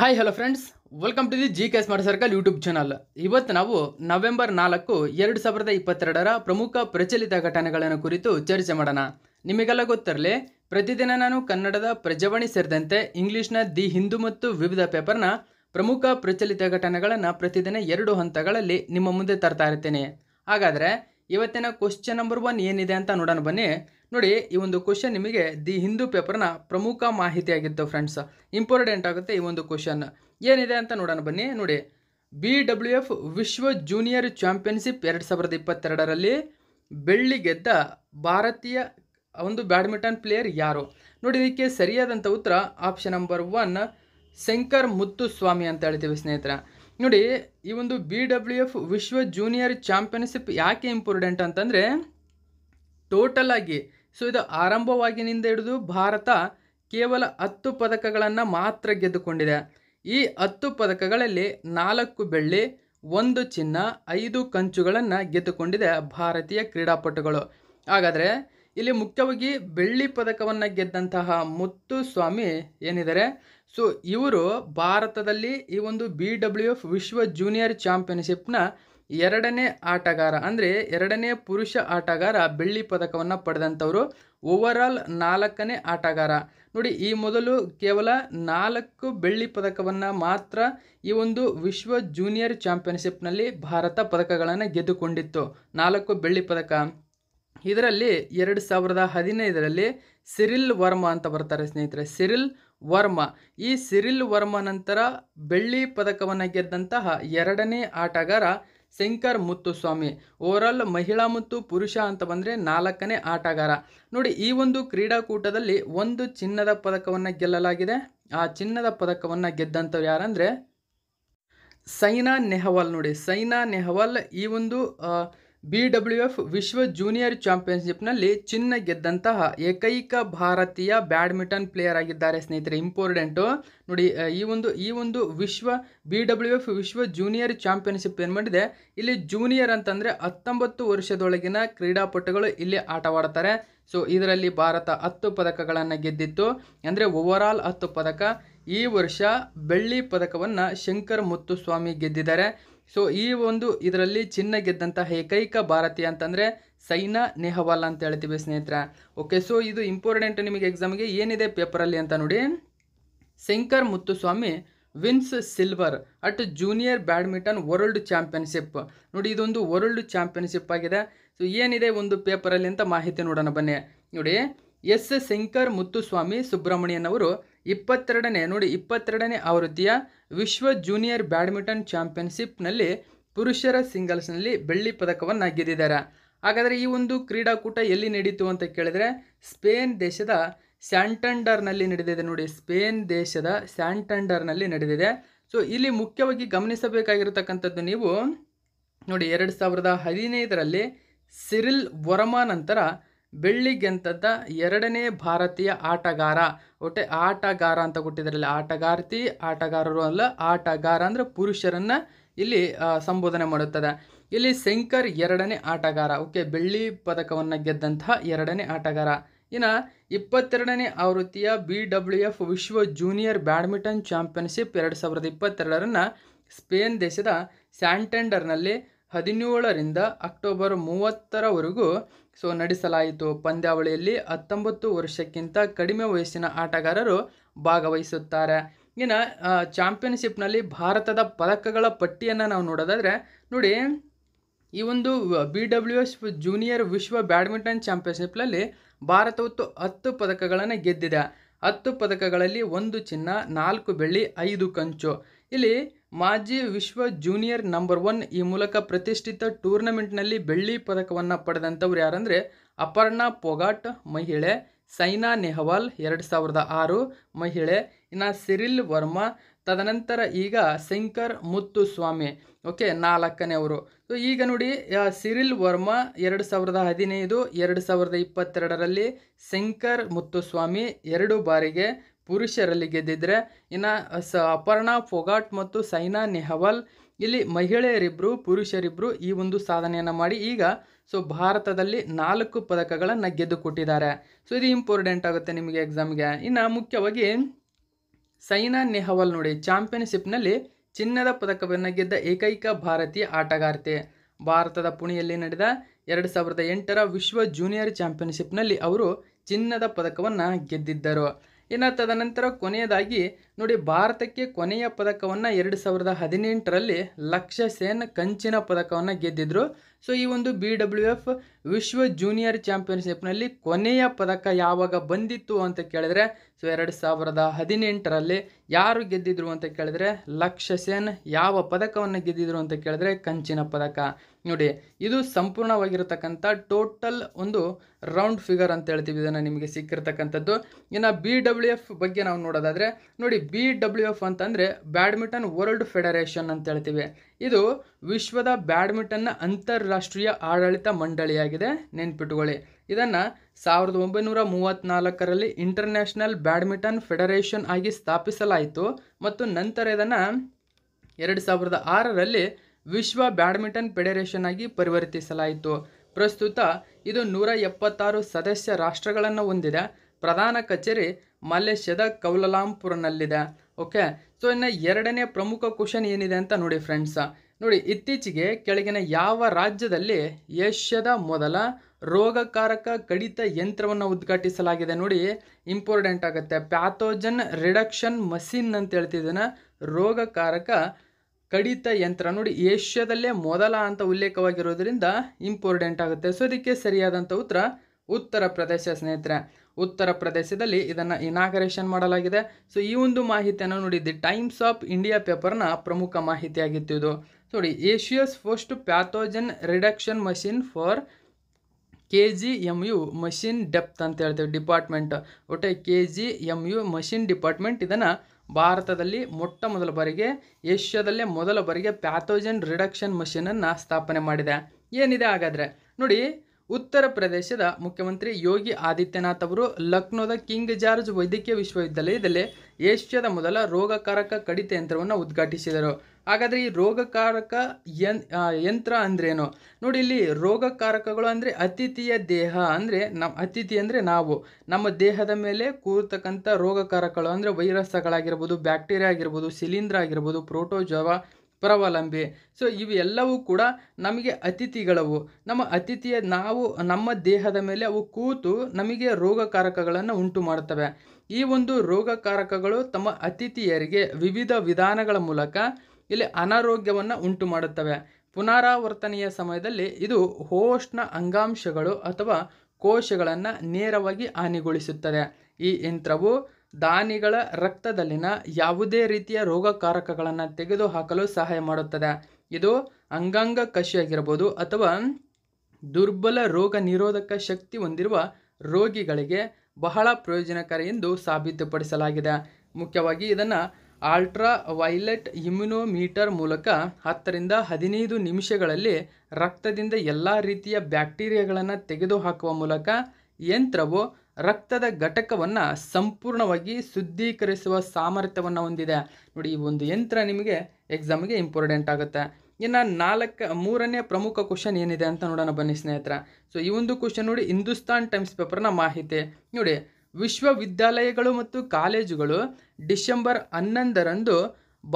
hi hello friends welcome to the G K smart circle YouTube channel ಇವತ್ತು ನಾವು November ನಾಲ್ಕು ಎರಡು ಸಾವಿರದ ಇಪ್ಪತ್ತೆರಡರ ಪ್ರಮುಖ ಪ್ರಚಲಿತ ಘಟನೆಗಳನ್ನು ಕುರಿತು ಚರ್ಚೆ ಮಾಡೋಣ ನಿಮಗೆಲ್ಲ ಗೊತ್ತಿರಲಿ ಪ್ರತಿದಿನ ನಾನು ಕನ್ನಡದ ಪ್ರಜಾವಾಣಿ ಸೇರಿದಂತೆ ಇಂಗ್ಲೀಷ್ನ ದಿ ಹಿಂದೂ ಮತ್ತು ವಿವಿಧ ಪೇಪರ್ನ ಪ್ರಮುಖ ಪ್ರಚಲಿತ ಘಟನೆಗಳನ್ನು ಪ್ರತಿದಿನ ಎರಡು ಹಂತಗಳಲ್ಲಿ ನಿಮ್ಮ ಮುಂದೆ ತರ್ತಾ ಇರ್ತೀನಿ ಹಾಗಾದರೆ ಇವತ್ತಿನ ಕ್ವಶನ್ ನಂಬರ್ ಒನ್ ಏನಿದೆ ಅಂತ ನೋಡೋಣ ಬನ್ನಿ ನೋಡಿ ಈ ಒಂದು ಕ್ವಶನ್ ನಿಮಗೆ ದಿ ಹಿಂದೂ ಪೇಪರ್ನ ಪ್ರಮುಖ ಮಾಹಿತಿಯಾಗಿತ್ತು ಫ್ರೆಂಡ್ಸ್ ಇಂಪಾರ್ಟೆಂಟ್ ಆಗುತ್ತೆ ಈ ಒಂದು ಕ್ವಶನ್ ಏನಿದೆ ಅಂತ ನೋಡೋಣ ಬನ್ನಿ ನೋಡಿ ಬಿ ಡಬ್ಲ್ಯೂ ಎಫ್ ವಿಶ್ವ ಜೂನಿಯರ್ ಚಾಂಪಿಯನ್ಶಿಪ್ ಎರಡು ಸಾವಿರದ ಇಪ್ಪತ್ತೆರಡರಲ್ಲಿ ಬೆಳ್ಳಿ ಗೆದ್ದ ಭಾರತೀಯ ಒಂದು ಬ್ಯಾಡ್ಮಿಂಟನ್ ಪ್ಲೇಯರ್ ಯಾರು ನೋಡಿ ಇದಕ್ಕೆ ಸರಿಯಾದಂಥ ಉತ್ತರ option number one Shankar Muthuswamy ಅಂತ ಹೇಳ್ತೀವಿ ಸ್ನೇಹಿತರ ನೋಡಿ ಈ ಒಂದು ಬಿ ಡಬ್ಲ್ಯೂ ಎಫ್ ವಿಶ್ವ ಜೂನಿಯರ್ ಚಾಂಪಿಯನ್ಶಿಪ್ ಯಾಕೆ ಇಂಪಾರ್ಟೆಂಟ್ ಅಂತಂದರೆ ಟೋಟಲ್ ಆಗಿ ಸೊ ಇದು ಆರಂಭವಾಗಿನಿಂದ ಹಿಡಿದು ಭಾರತ ಕೇವಲ ಹತ್ತು ಪದಕಗಳನ್ನು ಮಾತ್ರ ಗೆದ್ದುಕೊಂಡಿದೆ ಈ ಹತ್ತು ಪದಕಗಳಲ್ಲಿ ನಾಲ್ಕು ಬೆಳ್ಳಿ ಒಂದು ಚಿನ್ನ ಐದು ಕಂಚುಗಳನ್ನು ಗೆದ್ದುಕೊಂಡಿದೆ ಭಾರತೀಯ ಕ್ರೀಡಾಪಟುಗಳು ಹಾಗಾದರೆ ಇಲ್ಲಿ ಮುಖ್ಯವಾಗಿ ಬೆಳ್ಳಿ ಪದಕವನ್ನು ಗೆದ್ದಂತಹ ಸ್ವಾಮಿ ಏನಿದ್ದಾರೆ ಸೊ ಇವರು ಭಾರತದಲ್ಲಿ ಈ ಒಂದು ಬಿ ಡಬ್ಲ್ಯೂ ಎಫ್ ವಿಶ್ವ ಜೂನಿಯರ್ ಚಾಂಪಿಯನ್ಶಿಪ್ನ ಎರಡನೇ ಆಟಗಾರ ಅಂದರೆ ಎರಡನೇ ಪುರುಷ ಆಟಗಾರ ಬೆಳ್ಳಿ ಪದಕವನ್ನು ಪಡೆದಂಥವರು ಓವರ್ ಆಲ್ ನಾಲ್ಕನೇ ಆಟಗಾರ ನೋಡಿ ಈ ಮೊದಲು ಕೇವಲ ನಾಲ್ಕು ಬೆಳ್ಳಿ ಪದಕವನ್ನು ಮಾತ್ರ ಈ ಒಂದು ವಿಶ್ವ ಜೂನಿಯರ್ ಚಾಂಪಿಯನ್ಶಿಪ್ನಲ್ಲಿ ಭಾರತ ಪದಕಗಳನ್ನು ಗೆದ್ದುಕೊಂಡಿತ್ತು ನಾಲ್ಕು ಬೆಳ್ಳಿ ಪದಕ ಇದರಲ್ಲಿ ಎರಡು ಸಾವಿರದ ಹದಿನೈದರಲ್ಲಿ ಸಿರಿಲ್ ವರ್ಮ ಅಂತ ಬರ್ತಾರೆ ಸ್ನೇಹಿತರೆ ಸಿರಿಲ್ ವರ್ಮ ಈ ಸಿರಿಲ್ ವರ್ಮಾ ನಂತರ ಬೆಳ್ಳಿ ಪದಕವನ್ನು ಗೆದ್ದಂತಹ ಎರಡನೇ ಆಟಗಾರ ಶಂಕರ್ ಸ್ವಾಮಿ ಓವರಾಲ್ ಮಹಿಳಾ ಮತ್ತು ಪುರುಷ ಅಂತ ಬಂದರೆ ನಾಲ್ಕನೇ ಆಟಗಾರ ನೋಡಿ ಈ ಒಂದು ಕ್ರೀಡಾಕೂಟದಲ್ಲಿ ಒಂದು ಚಿನ್ನದ ಪದಕವನ್ನು ಗೆಲ್ಲಲಾಗಿದೆ ಆ ಚಿನ್ನದ ಪದಕವನ್ನು ಗೆದ್ದಂಥವ್ರು ಯಾರಂದರೆ ಸೈನಾ ನೆಹವಾಲ್ ನೋಡಿ ಸೈನಾ ನೆಹವಾಲ್ ಈ ಒಂದು ಬಿ ಡಬ್ಲ್ಯೂ ಎಫ್ ವಿಶ್ವ ಜೂನಿಯರ್ ಚಾಂಪಿಯನ್ಶಿಪ್ನಲ್ಲಿ ಚಿನ್ನ ಗೆದ್ದಂತಹ ಏಕೈಕ ಭಾರತೀಯ ಬ್ಯಾಡ್ಮಿಂಟನ್ ಪ್ಲೇಯರ್ ಆಗಿದ್ದಾರೆ ಸ್ನೇಹಿತರೆ ಇಂಪಾರ್ಟೆಂಟು ನೋಡಿ ಈ ಒಂದು ಈ ಒಂದು ವಿಶ್ವ ಬಿ ಡಬ್ಲ್ಯೂ ಎಫ್ ವಿಶ್ವ ಜೂನಿಯರ್ ಚಾಂಪಿಯನ್ಶಿಪ್ ಏನು ಮಾಡಿದೆ ಇಲ್ಲಿ ಜೂನಿಯರ್ ಅಂತಂದರೆ ಹತ್ತೊಂಬತ್ತು ವರ್ಷದೊಳಗಿನ ಕ್ರೀಡಾಪಟುಗಳು ಇಲ್ಲಿ ಆಟವಾಡ್ತಾರೆ ಸೊ ಇದರಲ್ಲಿ ಭಾರತ ಹತ್ತು ಪದಕಗಳನ್ನು ಗೆದ್ದಿತ್ತು ಅಂದರೆ ಓವರ್ ಹತ್ತು ಪದಕ ಈ ವರ್ಷ ಬೆಳ್ಳಿ ಪದಕವನ್ನು ಶಂಕರ್ ಮುತ್ತುಸ್ವಾಮಿ ಗೆದ್ದಿದ್ದಾರೆ ಸೊ ಈ ಒಂದು ಇದರಲ್ಲಿ ಚಿನ್ನ ಗೆದ್ದಂತಹ ಏಕೈಕ ಭಾರತೀಯ ಅಂತಂದ್ರೆ ಸೈನಾ ನೆಹವಾಲ್ ಅಂತ ಹೇಳ್ತೀವಿ ಸ್ನೇಹಿತರ ಓಕೆ ಸೊ ಇದು ಇಂಪಾರ್ಟೆಂಟ್ ನಿಮಗೆ ಎಕ್ಸಾಮ್ಗೆ ಏನಿದೆ ಪೇಪರಲ್ಲಿ ಅಂತ ನೋಡಿ Shankar Muthuswamy wins silver at junior badminton world championship ನೋಡಿ ಇದೊಂದು ವರ್ಲ್ಡ್ ಚಾಂಪಿಯನ್ಶಿಪ್ ಆಗಿದೆ ಸೊ ಏನಿದೆ ಒಂದು ಪೇಪರಲ್ಲಿ ಅಂತ ಮಾಹಿತಿ ನೋಡೋಣ ಬನ್ನಿ ನೋಡಿ ಎಸ್ ಶಂಕರ್ ಮುತ್ತುಸ್ವಾಮಿ ಸುಬ್ರಹ್ಮಣ್ಯನ್ ಅವರು ಇಪ್ಪತ್ತೆರಡನೇ ನೋಡಿ ಇಪ್ಪತ್ತೆರಡನೇ ಆವೃತ್ತಿಯ ವಿಶ್ವ ಜೂನಿಯರ್ ಬ್ಯಾಡ್ಮಿಂಟನ್ ಚಾಂಪಿಯನ್ಶಿಪ್ನಲ್ಲಿ ಪುರುಷರ ಸಿಂಗಲ್ಸ್ನಲ್ಲಿ ಬೆಳ್ಳಿ ಪದಕವನ್ನು ಗೆದ್ದಿದ್ದಾರೆ ಹಾಗಾದರೆ ಈ ಒಂದು ಕ್ರೀಡಾಕೂಟ ಎಲ್ಲಿ ನಡೀತು ಅಂತ ಕೇಳಿದರೆ ಸ್ಪೇನ್ ದೇಶದ ಸ್ಯಾಂಟಂಡರ್ನಲ್ಲಿ ನಡೆದಿದೆ ನೋಡಿ ಸ್ಪೇನ್ ದೇಶದ ಸ್ಯಾಂಟಂಡರ್ನಲ್ಲಿ ನಡೆದಿದೆ ಸೊ ಇಲ್ಲಿ ಮುಖ್ಯವಾಗಿ ಗಮನಿಸಬೇಕಾಗಿರತಕ್ಕಂಥದ್ದು ನೀವು ನೋಡಿ ಎರಡು ಸಾವಿರದ ಹದಿನೈದರಲ್ಲಿ ಸಿರಿಲ್ ವರಮಾ ನಂತರ ಬೆಳ್ಳಿ ಗೆಂತದ್ದ ಎರಡನೇ ಭಾರತೀಯ ಆಟಗಾರ ಒಟ್ಟೆ ಆಟಗಾರ ಅಂತ ಕೊಟ್ಟಿದ್ದಾರೆ ಆಟಗಾರ್ತಿ ಆಟಗಾರರು ಅಲ್ಲ ಆಟಗಾರ ಅಂದರೆ ಪುರುಷರನ್ನು ಇಲ್ಲಿ ಸಂಬೋಧನೆ ಮಾಡುತ್ತದೆ ಇಲ್ಲಿ ಶಂಕರ್ ಎರಡನೇ ಆಟಗಾರ ಓಕೆ ಬೆಳ್ಳಿ ಪದಕವನ್ನು ಗೆದ್ದಂತಹ ಎರಡನೇ ಆಟಗಾರ ಇನ್ನು ಇಪ್ಪತ್ತೆರಡನೇ ಆವೃತ್ತಿಯ ಬಿ ಡಬ್ಲ್ಯೂ ಎಫ್ ವಿಶ್ವ ಜೂನಿಯರ್ ಬ್ಯಾಡ್ಮಿಂಟನ್ ಚಾಂಪಿಯನ್ಶಿಪ್ ಎರಡು ಸಾವಿರದ ಇಪ್ಪತ್ತೆರಡರನ್ನು ಸ್ಪೇನ್ ದೇಶದ ಸ್ಯಾಂಟೆಂಡರ್ನಲ್ಲಿ ಹದಿನೇಳರಿಂದ ಅಕ್ಟೋಬರ್ ಮೂವತ್ತರವರೆಗೂ ಸೊ ನಡೆಸಲಾಯಿತು ಪಂದ್ಯಾವಳಿಯಲ್ಲಿ ಹತ್ತೊಂಬತ್ತು ವರ್ಷಕ್ಕಿಂತ ಕಡಿಮೆ ವಯಸ್ಸಿನ ಆಟಗಾರರು ಭಾಗವಹಿಸುತ್ತಾರೆ ಇನ್ನು ಚಾಂಪಿಯನ್ಶಿಪ್ನಲ್ಲಿ ಭಾರತದ ಪದಕಗಳ ಪಟ್ಟಿಯನ್ನು ನಾವು ನೋಡೋದಾದರೆ ನೋಡಿ ಈ ಒಂದು ಬಿ ಡಬ್ಲ್ಯೂ ಎಸ್ ಜೂನಿಯರ್ ವಿಶ್ವ ಬ್ಯಾಡ್ಮಿಂಟನ್ ಚಾಂಪಿಯನ್ಶಿಪ್ನಲ್ಲಿ ಭಾರತ ಹೊತ್ತು ಹತ್ತು ಪದಕಗಳನ್ನು ಗೆದ್ದಿದೆ ಹತ್ತು ಪದಕಗಳಲ್ಲಿ ಒಂದು ಚಿನ್ನ ನಾಲ್ಕು ಬೆಳ್ಳಿ ಐದು ಕಂಚು ಇಲ್ಲಿ ಮಾಜಿ ವಿಶ್ವ ಜೂನಿಯರ್ ನಂಬರ್ ಒನ್ ಈ ಮೂಲಕ ಪ್ರತಿಷ್ಠಿತ ಟೂರ್ನಮೆಂಟ್ನಲ್ಲಿ ಬೆಳ್ಳಿ ಪದಕವನ್ನು ಪಡೆದಂಥವ್ರು ಯಾರಂದರೆ ಅಪರ್ಣಾ ಪೊಗಾಟ್ ಮಹಿಳೆ ಸೈನಾ ನೆಹವಾಲ್ ಎರಡು ಸಾವಿರದ ಆರು ಮಹಿಳೆ ಇನ್ನು ಸಿರಿಲ್ ವರ್ಮಾ ತದನಂತರ ಈಗ ಶಂಕರ್ ಮುತ್ತುಸ್ವಾಮಿ ಓಕೆ ನಾಲ್ಕನೇ ಅವರು ಸೊ ಈಗ ನೋಡಿ ಸಿರಿಲ್ ವರ್ಮಾ ಎರಡು ಸಾವಿರದ ಹದಿನೈದು ಎರಡು ಸಾವಿರದ ಇಪ್ಪತ್ತೆರಡರಲ್ಲಿ ಶಂಕರ್ ಮುತ್ತುಸ್ವಾಮಿ ಎರಡು ಬಾರಿಗೆ ಪುರುಷರಲ್ಲಿ ಗೆದ್ದಿದ್ರೆ ಇನ್ನು ಸ ಅಪರ್ಣಾ ಫೊಗಾಟ್ ಮತ್ತು ಸೈನಾ ನೆಹವಾಲ್ ಇಲ್ಲಿ ಮಹಿಳೆಯರಿಬ್ಬರು ಪುರುಷರಿಬ್ಬರು ಈ ಒಂದು ಸಾಧನೆಯನ್ನು ಮಾಡಿ ಈಗ ಸೊ ಭಾರತದಲ್ಲಿ ನಾಲ್ಕು ಪದಕಗಳನ್ನು ಗೆದ್ದು ಕೊಟ್ಟಿದ್ದಾರೆ ಸೊ ಇದು ಇಂಪಾರ್ಟೆಂಟ್ ಆಗುತ್ತೆ ನಿಮಗೆ ಎಕ್ಸಾಮ್ಗೆ ಇನ್ನು ಮುಖ್ಯವಾಗಿ ಸೈನಾ ನೆಹವಾಲ್ ನೋಡಿ ಚಾಂಪಿಯನ್ಶಿಪ್ನಲ್ಲಿ ಚಿನ್ನದ ಪದಕವನ್ನು ಗೆದ್ದ ಏಕೈಕ ಭಾರತೀಯ ಆಟಗಾರ್ತಿ ಭಾರತದ ಪುಣೆಯಲ್ಲಿ ನಡೆದ ಎರಡು ಸಾವಿರದ ಎಂಟರ ವಿಶ್ವ ಜೂನಿಯರ್ ಚಾಂಪಿಯನ್ಶಿಪ್ನಲ್ಲಿ ಅವರು ಚಿನ್ನದ ಪದಕವನ್ನು ಗೆದ್ದಿದ್ದರು ಇನ್ನು ತದನಂತರ ಕೊನೆಯದಾಗಿ ನೋಡಿ ಭಾರತಕ್ಕೆ ಕೊನೆಯ ಪದಕವನ್ನು ಎರಡು ಸಾವಿರದ ಹದಿನೆಂಟರಲ್ಲಿ ಲಕ್ಷಸೇನ್ ಸೇನ್ ಕಂಚಿನ ಪದಕವನ್ನು ಗೆದ್ದಿದ್ರು ಸೊ ಈ ಒಂದು ಬಿ ಡಬ್ಲ್ಯೂ ಎಫ್ ವಿಶ್ವ ಜೂನಿಯರ್ ಚಾಂಪಿಯನ್ಶಿಪ್ನಲ್ಲಿ ಕೊನೆಯ ಪದಕ ಯಾವಾಗ ಬಂದಿತ್ತು ಅಂತ ಕೇಳಿದ್ರೆ ಸೊ ಎರಡು ಸಾವಿರದ ಹದಿನೆಂಟರಲ್ಲಿ ಯಾರು ಗೆದ್ದಿದ್ರು ಅಂತ ಕೇಳಿದ್ರೆ ಲಕ್ಷ ಸೇನ್ ಯಾವ ಪದಕವನ್ನು ಗೆದ್ದಿದ್ರು ಅಂತ ಕೇಳಿದ್ರೆ ಕಂಚಿನ ಪದಕ ನೋಡಿ ಇದು ಸಂಪೂರ್ಣವಾಗಿರತಕ್ಕಂಥ ಟೋಟಲ್ ಒಂದು ರೌಂಡ್ ಫಿಗರ್ ಅಂತ ಹೇಳ್ತೀವಿ ಇದನ್ನು ನಿಮಗೆ ಸಿಕ್ಕಿರ್ತಕ್ಕಂಥದ್ದು ಇನ್ನು ಬಿ ಡಬ್ಲ್ಯೂ ಎಫ್ ಬಗ್ಗೆ ನಾವು ನೋಡೋದಾದರೆ ನೋಡಿ ಬಿ ಡಬ್ಲ್ಯೂ ಎಫ್ ಅಂತಂದರೆ ಬ್ಯಾಡ್ಮಿಂಟನ್ ವರ್ಲ್ಡ್ ಫೆಡರೇಷನ್ ಅಂತ ಹೇಳ್ತೀವಿ ಇದು ವಿಶ್ವದ ಬ್ಯಾಡ್ಮಿಂಟನ್ನ ಅಂತಾರಾಷ್ಟ್ರೀಯ ಆಡಳಿತ ಮಂಡಳಿಯಾಗಿದೆ ನೆನ್ಪಿಟ್ಕೊಳ್ಳಿ ಇದನ್ನು ಸಾವಿರದ ಒಂಬೈನೂರ ಮೂವತ್ತ್ನಾಲ್ಕರಲ್ಲಿ ಇಂಟರ್ನ್ಯಾಷನಲ್ ಬ್ಯಾಡ್ಮಿಂಟನ್ ಫೆಡರೇಷನ್ ಆಗಿ ಸ್ಥಾಪಿಸಲಾಯಿತು ಮತ್ತು ನಂತರ ಇದನ್ನು ಎರಡು ಸಾವಿರದ ಆರರಲ್ಲಿ ವಿಶ್ವ ಬ್ಯಾಡ್ಮಿಂಟನ್ ಫೆಡರೇಷನ್ ಆಗಿ ಪರಿವರ್ತಿಸಲಾಯಿತು ಪ್ರಸ್ತುತ ಇದು ನೂರ ಎಪ್ಪತ್ತಾರು ಸದಸ್ಯ ರಾಷ್ಟ್ರಗಳನ್ನು ಹೊಂದಿದೆ ಪ್ರಧಾನ ಕಚೇರಿ ಮಲೇಷ್ಯಾದ ಕೌಲಲಾಂಪುರ್ನಲ್ಲಿದೆ ಓಕೆ ಸೊ ಇನ್ನು ಎರಡನೇ ಪ್ರಮುಖ ಕ್ವಶನ್ ಏನಿದೆ ಅಂತ ನೋಡಿ ಫ್ರೆಂಡ್ಸ್ ನೋಡಿ ಇತ್ತೀಚೆಗೆ ಕೆಳಗಿನ ಯಾವ ರಾಜ್ಯದಲ್ಲಿ ಏಷ್ಯಾದ ಮೊದಲ ರೋಗಕಾರಕ ಕಡಿತ ಯಂತ್ರವನ್ನು ಉದ್ಘಾಟಿಸಲಾಗಿದೆ ನೋಡಿ ಇಂಪಾರ್ಟೆಂಟ್ ಆಗುತ್ತೆ ಪ್ಯಾಥೋಜನ್ ರಿಡಕ್ಷನ್ ಮಷಿನ್ ಅಂತ ಹೇಳ್ತಿದ್ದಾನೆ ರೋಗಕಾರಕ ಕಡಿತ ಯಂತ್ರ ನೋಡಿ ಏಷ್ಯಾದಲ್ಲೇ ಮೊದಲ ಅಂತ ಉಲ್ಲೇಖವಾಗಿರೋದ್ರಿಂದ ಇಂಪಾರ್ಟೆಂಟ್ ಆಗುತ್ತೆ ಸೊ ಇದಕ್ಕೆ ಸರಿಯಾದಂಥ ಉತ್ತರ ಉತ್ತರ ಪ್ರದೇಶ ಸ್ನೇಹಿತರೆ ಉತ್ತರ ಪ್ರದೇಶದಲ್ಲಿ ಇದನ್ನು ಇನಾಗರೇಷನ್ ಮಾಡಲಾಗಿದೆ ಸೊ ಈ ಒಂದು ಮಾಹಿತಿಯನ್ನು ನೋಡಿ ದಿ ಟೈಮ್ಸ್ ಆಫ್ ಇಂಡಿಯಾ ಪೇಪರ್ನ ಪ್ರಮುಖ ಮಾಹಿತಿಯಾಗಿತ್ತು ಇದು ನೋಡಿ Asia's first pathogen reduction machine for K G M U machine depth ಅಂತ ಹೇಳ್ತೇವೆ ಡಿಪಾರ್ಟ್ಮೆಂಟ್ ಒಟ್ಟೆ K G M U machine department ಇದನ್ನು ಭಾರತದಲ್ಲಿ ಮೊಟ್ಟ ಮೊದಲ ಬಾರಿಗೆ ಏಷ್ಯಾದಲ್ಲೇ ಮೊದಲ ಬಾರಿಗೆ ಪ್ಯಾಥೋಜನ್ ರಿಡಕ್ಷನ್ ಮಷೀನನ್ನು ಸ್ಥಾಪನೆ ಮಾಡಿದೆ ಏನಿದೆ ಹಾಗಾದರೆ ನೋಡಿ ಉತ್ತರ ಪ್ರದೇಶದ ಮುಖ್ಯಮಂತ್ರಿ ಯೋಗಿ ಆದಿತ್ಯನಾಥ್ ಅವರು ಲಕ್ನೋದ ಕಿಂಗ್ ಜಾರ್ಜ್ ವೈದ್ಯಕೀಯ ವಿಶ್ವವಿದ್ಯಾಲಯದಲ್ಲಿ ಏಷ್ಯಾದ ಮೊದಲ ರೋಗಕಾರಕ ಕಡಿತ ಯಂತ್ರವನ್ನು ಉದ್ಘಾಟಿಸಿದರು ಹಾಗಾದರೆ ಈ ರೋಗಕಾರಕ ಯನ್ ಯಂತ್ರ ಅಂದ್ರೇನು ನೋಡಿ ಇಲ್ಲಿ ರೋಗಕಾರಕಗಳು ಅಂದರೆ ಅತಿಥಿಯ ದೇಹ ಅಂದರೆ ನಮ್ಮ ಅತಿಥಿ ಅಂದರೆ ನಾವು ನಮ್ಮ ದೇಹದ ಮೇಲೆ ಕೂರ್ತಕ್ಕಂಥ ರೋಗಕಾರಕಗಳು ಅಂದರೆ ವೈರಸ್ಗಳಾಗಿರ್ಬೋದು ಬ್ಯಾಕ್ಟೀರಿಯಾ ಆಗಿರ್ಬೋದು ಶಿಲೀಂಧ್ರ ಆಗಿರ್ಬೋದು ಪ್ರೋಟೋಜವಾ ಪರಾವಲಂಬಿ ಸೊ ಇವೆಲ್ಲವೂ ಕೂಡ ನಮಗೆ ಅತಿಥಿಗಳವು ನಮ್ಮ ಅತಿಥಿಯ ನಾವು ನಮ್ಮ ದೇಹದ ಮೇಲೆ ಅವು ಕೂತು ನಮಗೆ ರೋಗಕಾರಕಗಳನ್ನು ಉಂಟು ಮಾಡುತ್ತವೆ ಈ ಒಂದು ರೋಗಕಾರಕಗಳು ತಮ್ಮ ಅತಿಥಿಯರಿಗೆ ವಿವಿಧ ವಿಧಾನಗಳ ಮೂಲಕ ಇಲ್ಲಿ ಅನಾರೋಗ್ಯವನ್ನು ಉಂಟು ಮಾಡುತ್ತವೆ ಪುನರಾವರ್ತನೆಯ ಸಮಯದಲ್ಲಿ ಇದು ಹೋಸ್ಟ್ನ ಅಂಗಾಂಶಗಳು ಅಥವಾ ಕೋಶಗಳನ್ನು ನೇರವಾಗಿ ಹಾನಿಗೊಳಿಸುತ್ತದೆ ಈ ಯಂತ್ರವು ದಾನಿಗಳ ರಕ್ತದಲ್ಲಿನ ಯಾವುದೇ ರೀತಿಯ ರೋಗಕಾರಕಗಳನ್ನು ತೆಗೆದುಹಾಕಲು ಸಹಾಯ ಮಾಡುತ್ತದೆ ಇದು ಅಂಗಾಂಗ ಕಷಿಯಾಗಿರಬಹುದು ಅಥವಾ ದುರ್ಬಲ ರೋಗ ನಿರೋಧಕ ಶಕ್ತಿ ಹೊಂದಿರುವ ರೋಗಿಗಳಿಗೆ ಬಹಳ ಪ್ರಯೋಜನಕಾರಿ ಎಂದು ಸಾಬೀತುಪಡಿಸಲಾಗಿದೆ ಮುಖ್ಯವಾಗಿ ಇದನ್ನು ಆಲ್ಟ್ರಾ ವೈಲೆಟ್ ಇಮ್ಯುನೋಮೀಟರ್ ಮೂಲಕ ಹತ್ತರಿಂದ ಹದಿನೈದು ನಿಮಿಷಗಳಲ್ಲಿ ರಕ್ತದಿಂದ ಎಲ್ಲ ರೀತಿಯ ಬ್ಯಾಕ್ಟೀರಿಯಾಗಳನ್ನು ತೆಗೆದುಹಾಕುವ ಮೂಲಕ ಯಂತ್ರವು ರಕ್ತದ ಘಟಕವನ್ನು ಸಂಪೂರ್ಣವಾಗಿ ಶುದ್ಧೀಕರಿಸುವ ಸಾಮರ್ಥ್ಯವನ್ನು ಹೊಂದಿದೆ ನೋಡಿ ಈ ಒಂದು ಯಂತ್ರ ನಿಮಗೆ ಎಕ್ಸಾಮ್ಗೆ ಇಂಪಾರ್ಟೆಂಟ್ ಆಗುತ್ತೆ ಇನ್ನು ನಾಲ್ಕು ಮೂರನೇ ಪ್ರಮುಖ ಕ್ವಶನ್ ಏನಿದೆ ಅಂತ ನೋಡೋಣ ಬನ್ನಿ ಸ್ನೇಹಿತರ ಸೊ ಈ ಒಂದು ಕ್ವಶನ್ ನೋಡಿ ಹಿಂದೂಸ್ತಾನ್ ಟೈಮ್ಸ್ ಪೇಪರ್ನ ಮಾಹಿತಿ ನೋಡಿ ವಿಶ್ವವಿದ್ಯಾಲಯಗಳು ಮತ್ತು ಕಾಲೇಜುಗಳು ಡಿಸೆಂಬರ್ ಹನ್ನೊಂದರಂದು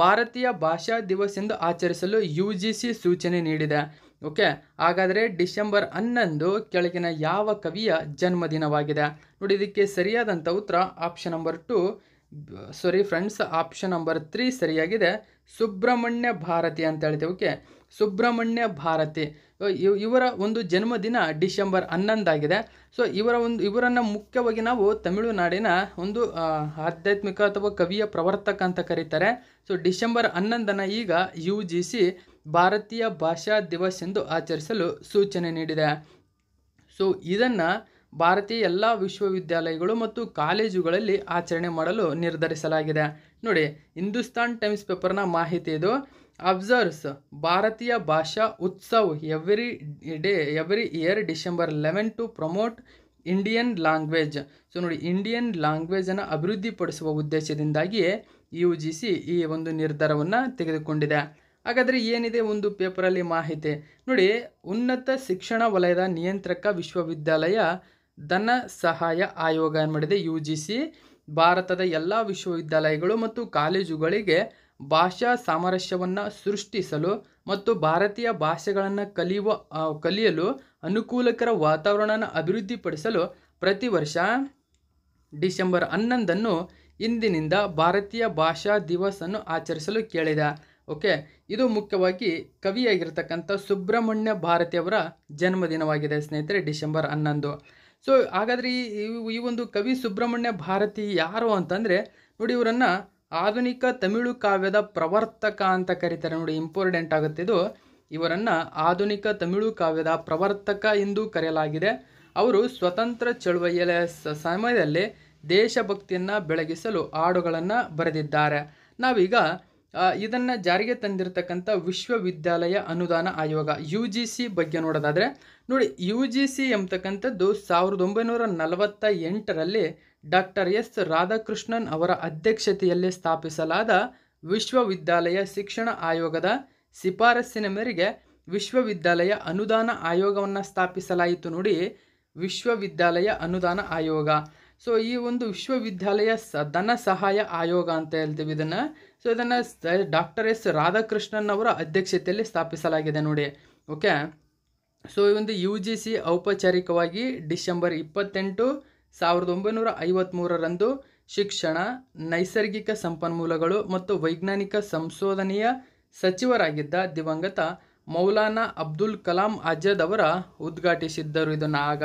ಭಾರತೀಯ ಭಾಷಾ ದಿವಸ್ ಎಂದು ಆಚರಿಸಲು ಯು ಜಿ ಸಿ ಸೂಚನೆ ನೀಡಿದೆ ಓಕೆ ಹಾಗಾದರೆ ಡಿಸೆಂಬರ್ ಹನ್ನೊಂದು ಕೆಳಗಿನ ಯಾವ ಕವಿಯ ಜನ್ಮದಿನವಾಗಿದೆ ನೋಡಿ ಇದಕ್ಕೆ ಸರಿಯಾದಂಥ ಉತ್ತರ option number two sorry friends option number three ಸರಿಯಾಗಿದೆ ಸುಬ್ರಹ್ಮಣ್ಯ ಭಾರತಿ ಅಂತ ಹೇಳ್ತೇವೆ ಓಕೆ ಸುಬ್ರಹ್ಮಣ್ಯ ಭಾರತಿ ಇವರ ಒಂದು ಜನ್ಮದಿನ ಡಿಸೆಂಬರ್ ಹನ್ನೊಂದಾಗಿದೆ ಸೊ ಇವರ ಒಂದು ಇವರನ್ನು ಮುಖ್ಯವಾಗಿ ನಾವು ತಮಿಳುನಾಡಿನ ಒಂದು ಆಧ್ಯಾತ್ಮಿಕ ಅಥವಾ ಕವಿಯ ಪ್ರವರ್ತಕ ಅಂತ ಕರೀತಾರೆ ಸೊ ಡಿಸೆಂಬರ್ ಹನ್ನೊಂದನ್ನು ಈಗ ಯು ಜಿ ಸಿ ಭಾರತೀಯ ಭಾಷಾ ದಿವಸ್ ಎಂದು ಆಚರಿಸಲು ಸೂಚನೆ ನೀಡಿದೆ ಸೊ ಇದನ್ನು ಭಾರತೀಯ ಎಲ್ಲ ವಿಶ್ವವಿದ್ಯಾಲಯಗಳು ಮತ್ತು ಕಾಲೇಜುಗಳಲ್ಲಿ ಆಚರಣೆ ಮಾಡಲು ನಿರ್ಧರಿಸಲಾಗಿದೆ ನೋಡಿ ಹಿಂದೂಸ್ತಾನ್ ಟೈಮ್ಸ್ ಪೇಪರ್ನ ಮಾಹಿತಿ ಇದು observes Bharatiya Bhasha Utsav every day every year December eleven to promote Indian language so ನೋಡಿ ಇಂಡಿಯನ್ ಲ್ಯಾಂಗ್ವೇಜನ್ನು ಅಭಿವೃದ್ಧಿಪಡಿಸುವ ಉದ್ದೇಶದಿಂದಾಗಿಯೇ ಯು ಜಿ ಸಿ ಈ ಒಂದು ನಿರ್ಧಾರವನ್ನು ತೆಗೆದುಕೊಂಡಿದೆ ಹಾಗಾದರೆ ಏನಿದೆ ಒಂದು ಪೇಪರಲ್ಲಿ ಮಾಹಿತಿ ನೋಡಿ ಉನ್ನತ ಶಿಕ್ಷಣ ವಲಯದ ನಿಯಂತ್ರಕ ವಿಶ್ವವಿದ್ಯಾಲಯ ಧನ ಸಹಾಯ ಆಯೋಗ ಏನು ಮಾಡಿದೆ ಯು ಜಿ ಸಿ ಭಾರತದ ಎಲ್ಲ ವಿಶ್ವವಿದ್ಯಾಲಯಗಳು ಮತ್ತು ಕಾಲೇಜುಗಳಿಗೆ ಭಾಷಾ ಸಾಮರಸ್ಯವನ್ನು ಸೃಷ್ಟಿಸಲು ಮತ್ತು ಭಾರತೀಯ ಭಾಷೆಗಳನ್ನು ಕಲಿಯುವ ಕಲಿಯಲು ಅನುಕೂಲಕರ ವಾತಾವರಣನ ಅಭಿವೃದ್ಧಿಪಡಿಸಲು ಪ್ರತಿ ವರ್ಷ ಡಿಸೆಂಬರ್ ಹನ್ನೊಂದನ್ನು ಇಂದಿನಿಂದ ಭಾರತೀಯ ಭಾಷಾ ದಿವಸನ್ನು ಆಚರಿಸಲು ಕೇಳಿದ ಓಕೆ ಇದು ಮುಖ್ಯವಾಗಿ ಕವಿಯಾಗಿರ್ತಕ್ಕಂಥ ಸುಬ್ರಹ್ಮಣ್ಯ ಭಾರತಿಯವರ ಜನ್ಮದಿನವಾಗಿದೆ ಸ್ನೇಹಿತರೆ ಡಿಸೆಂಬರ್ ಹನ್ನೊಂದು ಸೊ ಹಾಗಾದರೆ ಈ ಒಂದು ಕವಿ ಸುಬ್ರಹ್ಮಣ್ಯ ಭಾರತಿ ಯಾರು ಅಂತಂದರೆ ನೋಡಿ ಇವರನ್ನು ಆಧುನಿಕ ತಮಿಳು ಕಾವ್ಯದ ಪ್ರವರ್ತಕ ಅಂತ ಕರೀತಾರೆ ನೋಡಿ ಇಂಪಾರ್ಟೆಂಟ್ ಆಗುತ್ತೆ ಇದು ಇವರನ್ನು ಆಧುನಿಕ ತಮಿಳು ಕಾವ್ಯದ ಪ್ರವರ್ತಕ ಎಂದು ಕರೆಯಲಾಗಿದೆ ಅವರು ಸ್ವತಂತ್ರ ಚಳುವಳಿಯ ಸಮಯದಲ್ಲಿ ದೇಶಭಕ್ತಿಯನ್ನು ಬೆಳಗಿಸಲು ಹಾಡುಗಳನ್ನು ಬರೆದಿದ್ದಾರೆ ನಾವೀಗ ಇದನ್ನು ಜಾರಿಗೆ ತಂದಿರತಕ್ಕಂಥ ವಿಶ್ವವಿದ್ಯಾಲಯ ಅನುದಾನ ಆಯೋಗ ಯು ಜಿ ಸಿ ಬಗ್ಗೆ ನೋಡೋದಾದರೆ ನೋಡಿ ಯು ಜಿ ಸಿ ಎಂಬತಕ್ಕಂಥದ್ದು ಸಾವಿರದ ಒಂಬೈನೂರ ನಲವತ್ತ ಎಂಟರಲ್ಲಿ ಡಾಕ್ಟರ್ ಎಸ್ ರಾಧಾಕೃಷ್ಣನ್ ಅವರ ಅಧ್ಯಕ್ಷತೆಯಲ್ಲಿ ಸ್ಥಾಪಿಸಲಾದ ವಿಶ್ವವಿದ್ಯಾಲಯ ಶಿಕ್ಷಣ ಆಯೋಗದ ಶಿಫಾರಸ್ಸಿನ ಮೇರೆಗೆ ವಿಶ್ವವಿದ್ಯಾಲಯ ಅನುದಾನ ಆಯೋಗವನ್ನು ಸ್ಥಾಪಿಸಲಾಯಿತು ನೋಡಿ ವಿಶ್ವವಿದ್ಯಾಲಯ ಅನುದಾನ ಆಯೋಗ ಸೊ ಈ ಒಂದು ವಿಶ್ವವಿದ್ಯಾಲಯ ಸ ಧನ ಸಹಾಯ ಆಯೋಗ ಅಂತ ಹೇಳ್ತೀವಿ ಇದನ್ನು ಸೊ ಇದನ್ನು ಡಾಕ್ಟರ್ ಎಸ್ ರಾಧಾಕೃಷ್ಣನ್ ಅವರ ಅಧ್ಯಕ್ಷತೆಯಲ್ಲಿ ಸ್ಥಾಪಿಸಲಾಗಿದೆ ನೋಡಿ ಓಕೆ ಸೊ ಈ ಒಂದು ಯು ಜಿ ಸಿ ಔಪಚಾರಿಕವಾಗಿ ಡಿಸೆಂಬರ್ ಇಪ್ಪತ್ತೆಂಟು ಸಾವಿರದ ಒಂಬೈನೂರ ಐವತ್ತ್ಮೂರರಂದು ಶಿಕ್ಷಣ ನೈಸರ್ಗಿಕ ಸಂಪನ್ಮೂಲಗಳು ಮತ್ತು ವೈಜ್ಞಾನಿಕ ಸಂಶೋಧನೆಯ ಸಚಿವರಾಗಿದ್ದ ದಿವಂಗತ ಮೌಲಾನಾ ಅಬ್ದುಲ್ ಕಲಾಂ ಆಜಾದ್ ಅವರ ಉದ್ಘಾಟಿಸಿದ್ದರು ಇದನ್ನು ಆಗ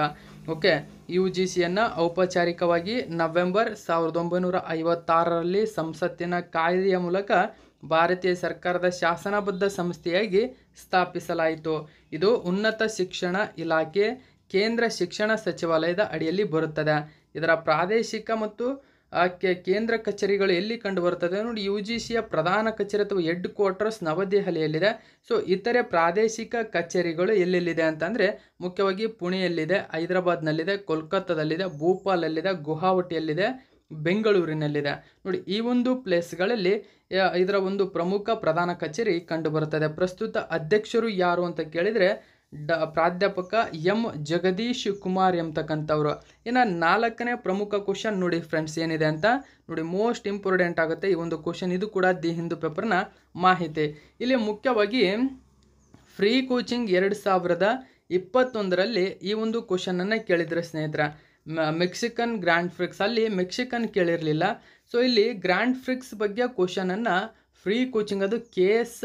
ಓಕೆ ಯು ಜಿ ಸಿಯನ್ನು ಔಪಚಾರಿಕವಾಗಿ ನವೆಂಬರ್ ಸಾವಿರದ ಒಂಬೈನೂರ ಐವತ್ತಾರರಲ್ಲಿ ಸಂಸತ್ತಿನ ಕಾಯ್ದೆಯ ಮೂಲಕ ಭಾರತೀಯ ಸರ್ಕಾರದ ಶಾಸನಬದ್ಧ ಸಂಸ್ಥೆಯಾಗಿ ಸ್ಥಾಪಿಸಲಾಯಿತು ಇದು ಉನ್ನತ ಶಿಕ್ಷಣ ಇಲಾಖೆ ಕೇಂದ್ರ ಶಿಕ್ಷಣ ಸಚಿವಾಲಯದ ಅಡಿಯಲ್ಲಿ ಬರುತ್ತದೆ ಇದರ ಪ್ರಾದೇಶಿಕ ಮತ್ತು ಆಕೆ ಕೇಂದ್ರ ಕಚೇರಿಗಳು ಎಲ್ಲಿ ಕಂಡು ನೋಡಿ ಯು ಜಿ ಸಿಯ ಪ್ರಧಾನ ಕಚೇರಿ ಅಥವಾ ಹೆಡ್ ಕ್ವಾರ್ಟರ್ಸ್ ನವದೆಹಲಿಯಲ್ಲಿದೆ ಸೊ ಇತರೆ ಪ್ರಾದೇಶಿಕ ಕಚೇರಿಗಳು ಎಲ್ಲೆಲ್ಲಿದೆ ಅಂತಂದರೆ ಮುಖ್ಯವಾಗಿ ಪುಣೆಯಲ್ಲಿದೆ ಹೈದರಾಬಾದ್ನಲ್ಲಿದೆ ಕೋಲ್ಕತ್ತಾದಲ್ಲಿದೆ ಭೋಪಾಲಲ್ಲಿದೆ ಗುವಾಹಟಿಯಲ್ಲಿದೆ ಬೆಂಗಳೂರಿನಲ್ಲಿದೆ ನೋಡಿ ಈ ಒಂದು ಪ್ಲೇಸ್ಗಳಲ್ಲಿ ಇದರ ಒಂದು ಪ್ರಮುಖ ಪ್ರಧಾನ ಕಚೇರಿ ಕಂಡುಬರುತ್ತದೆ ಪ್ರಸ್ತುತ ಅಧ್ಯಕ್ಷರು ಯಾರು ಅಂತ ಕೇಳಿದರೆ ಡ ಪ್ರಾಧ್ಯಾಪಕ ಎಂ ಜಗದೀಶ್ ಕುಮಾರ್ ಎಂಬತಕ್ಕಂಥವ್ರು ಇನ್ನು ನಾಲ್ಕನೇ ಪ್ರಮುಖ ಕ್ವಶನ್ ನೋಡಿ ಫ್ರೆಂಡ್ಸ್ ಏನಿದೆ ಅಂತ ನೋಡಿ ಮೋಸ್ಟ್ ಇಂಪಾರ್ಟೆಂಟ್ ಆಗುತ್ತೆ ಈ ಒಂದು ಕ್ವಶನ್ ಇದು ಕೂಡ ದಿ ಹಿಂದೂ ಪೇಪರ್ನ ಮಾಹಿತಿ ಇಲ್ಲಿ ಮುಖ್ಯವಾಗಿ ಫ್ರೀ ಕೋಚಿಂಗ್ ಎರಡು ಸಾವಿರದ ಇಪ್ಪತ್ತೊಂದರಲ್ಲಿ ಈ ಒಂದು ಕ್ವಶನನ್ನು ಕೇಳಿದರೆ ಸ್ನೇಹಿತರ ಮೆಕ್ಸಿಕನ್ ಗ್ರ್ಯಾಂಡ್ ಫ್ರಿಕ್ಸ್ ಅಲ್ಲಿ ಮೆಕ್ಸಿಕನ್ ಕೇಳಿರಲಿಲ್ಲ ಸೊ ಇಲ್ಲಿ ಗ್ರ್ಯಾಂಡ್ ಫ್ರಿಕ್ಸ್ ಬಗ್ಗೆ ಕ್ವಶನನ್ನು ಫ್ರೀ ಕೋಚಿಂಗ್ ಅದು ಕೆ ಎಸ್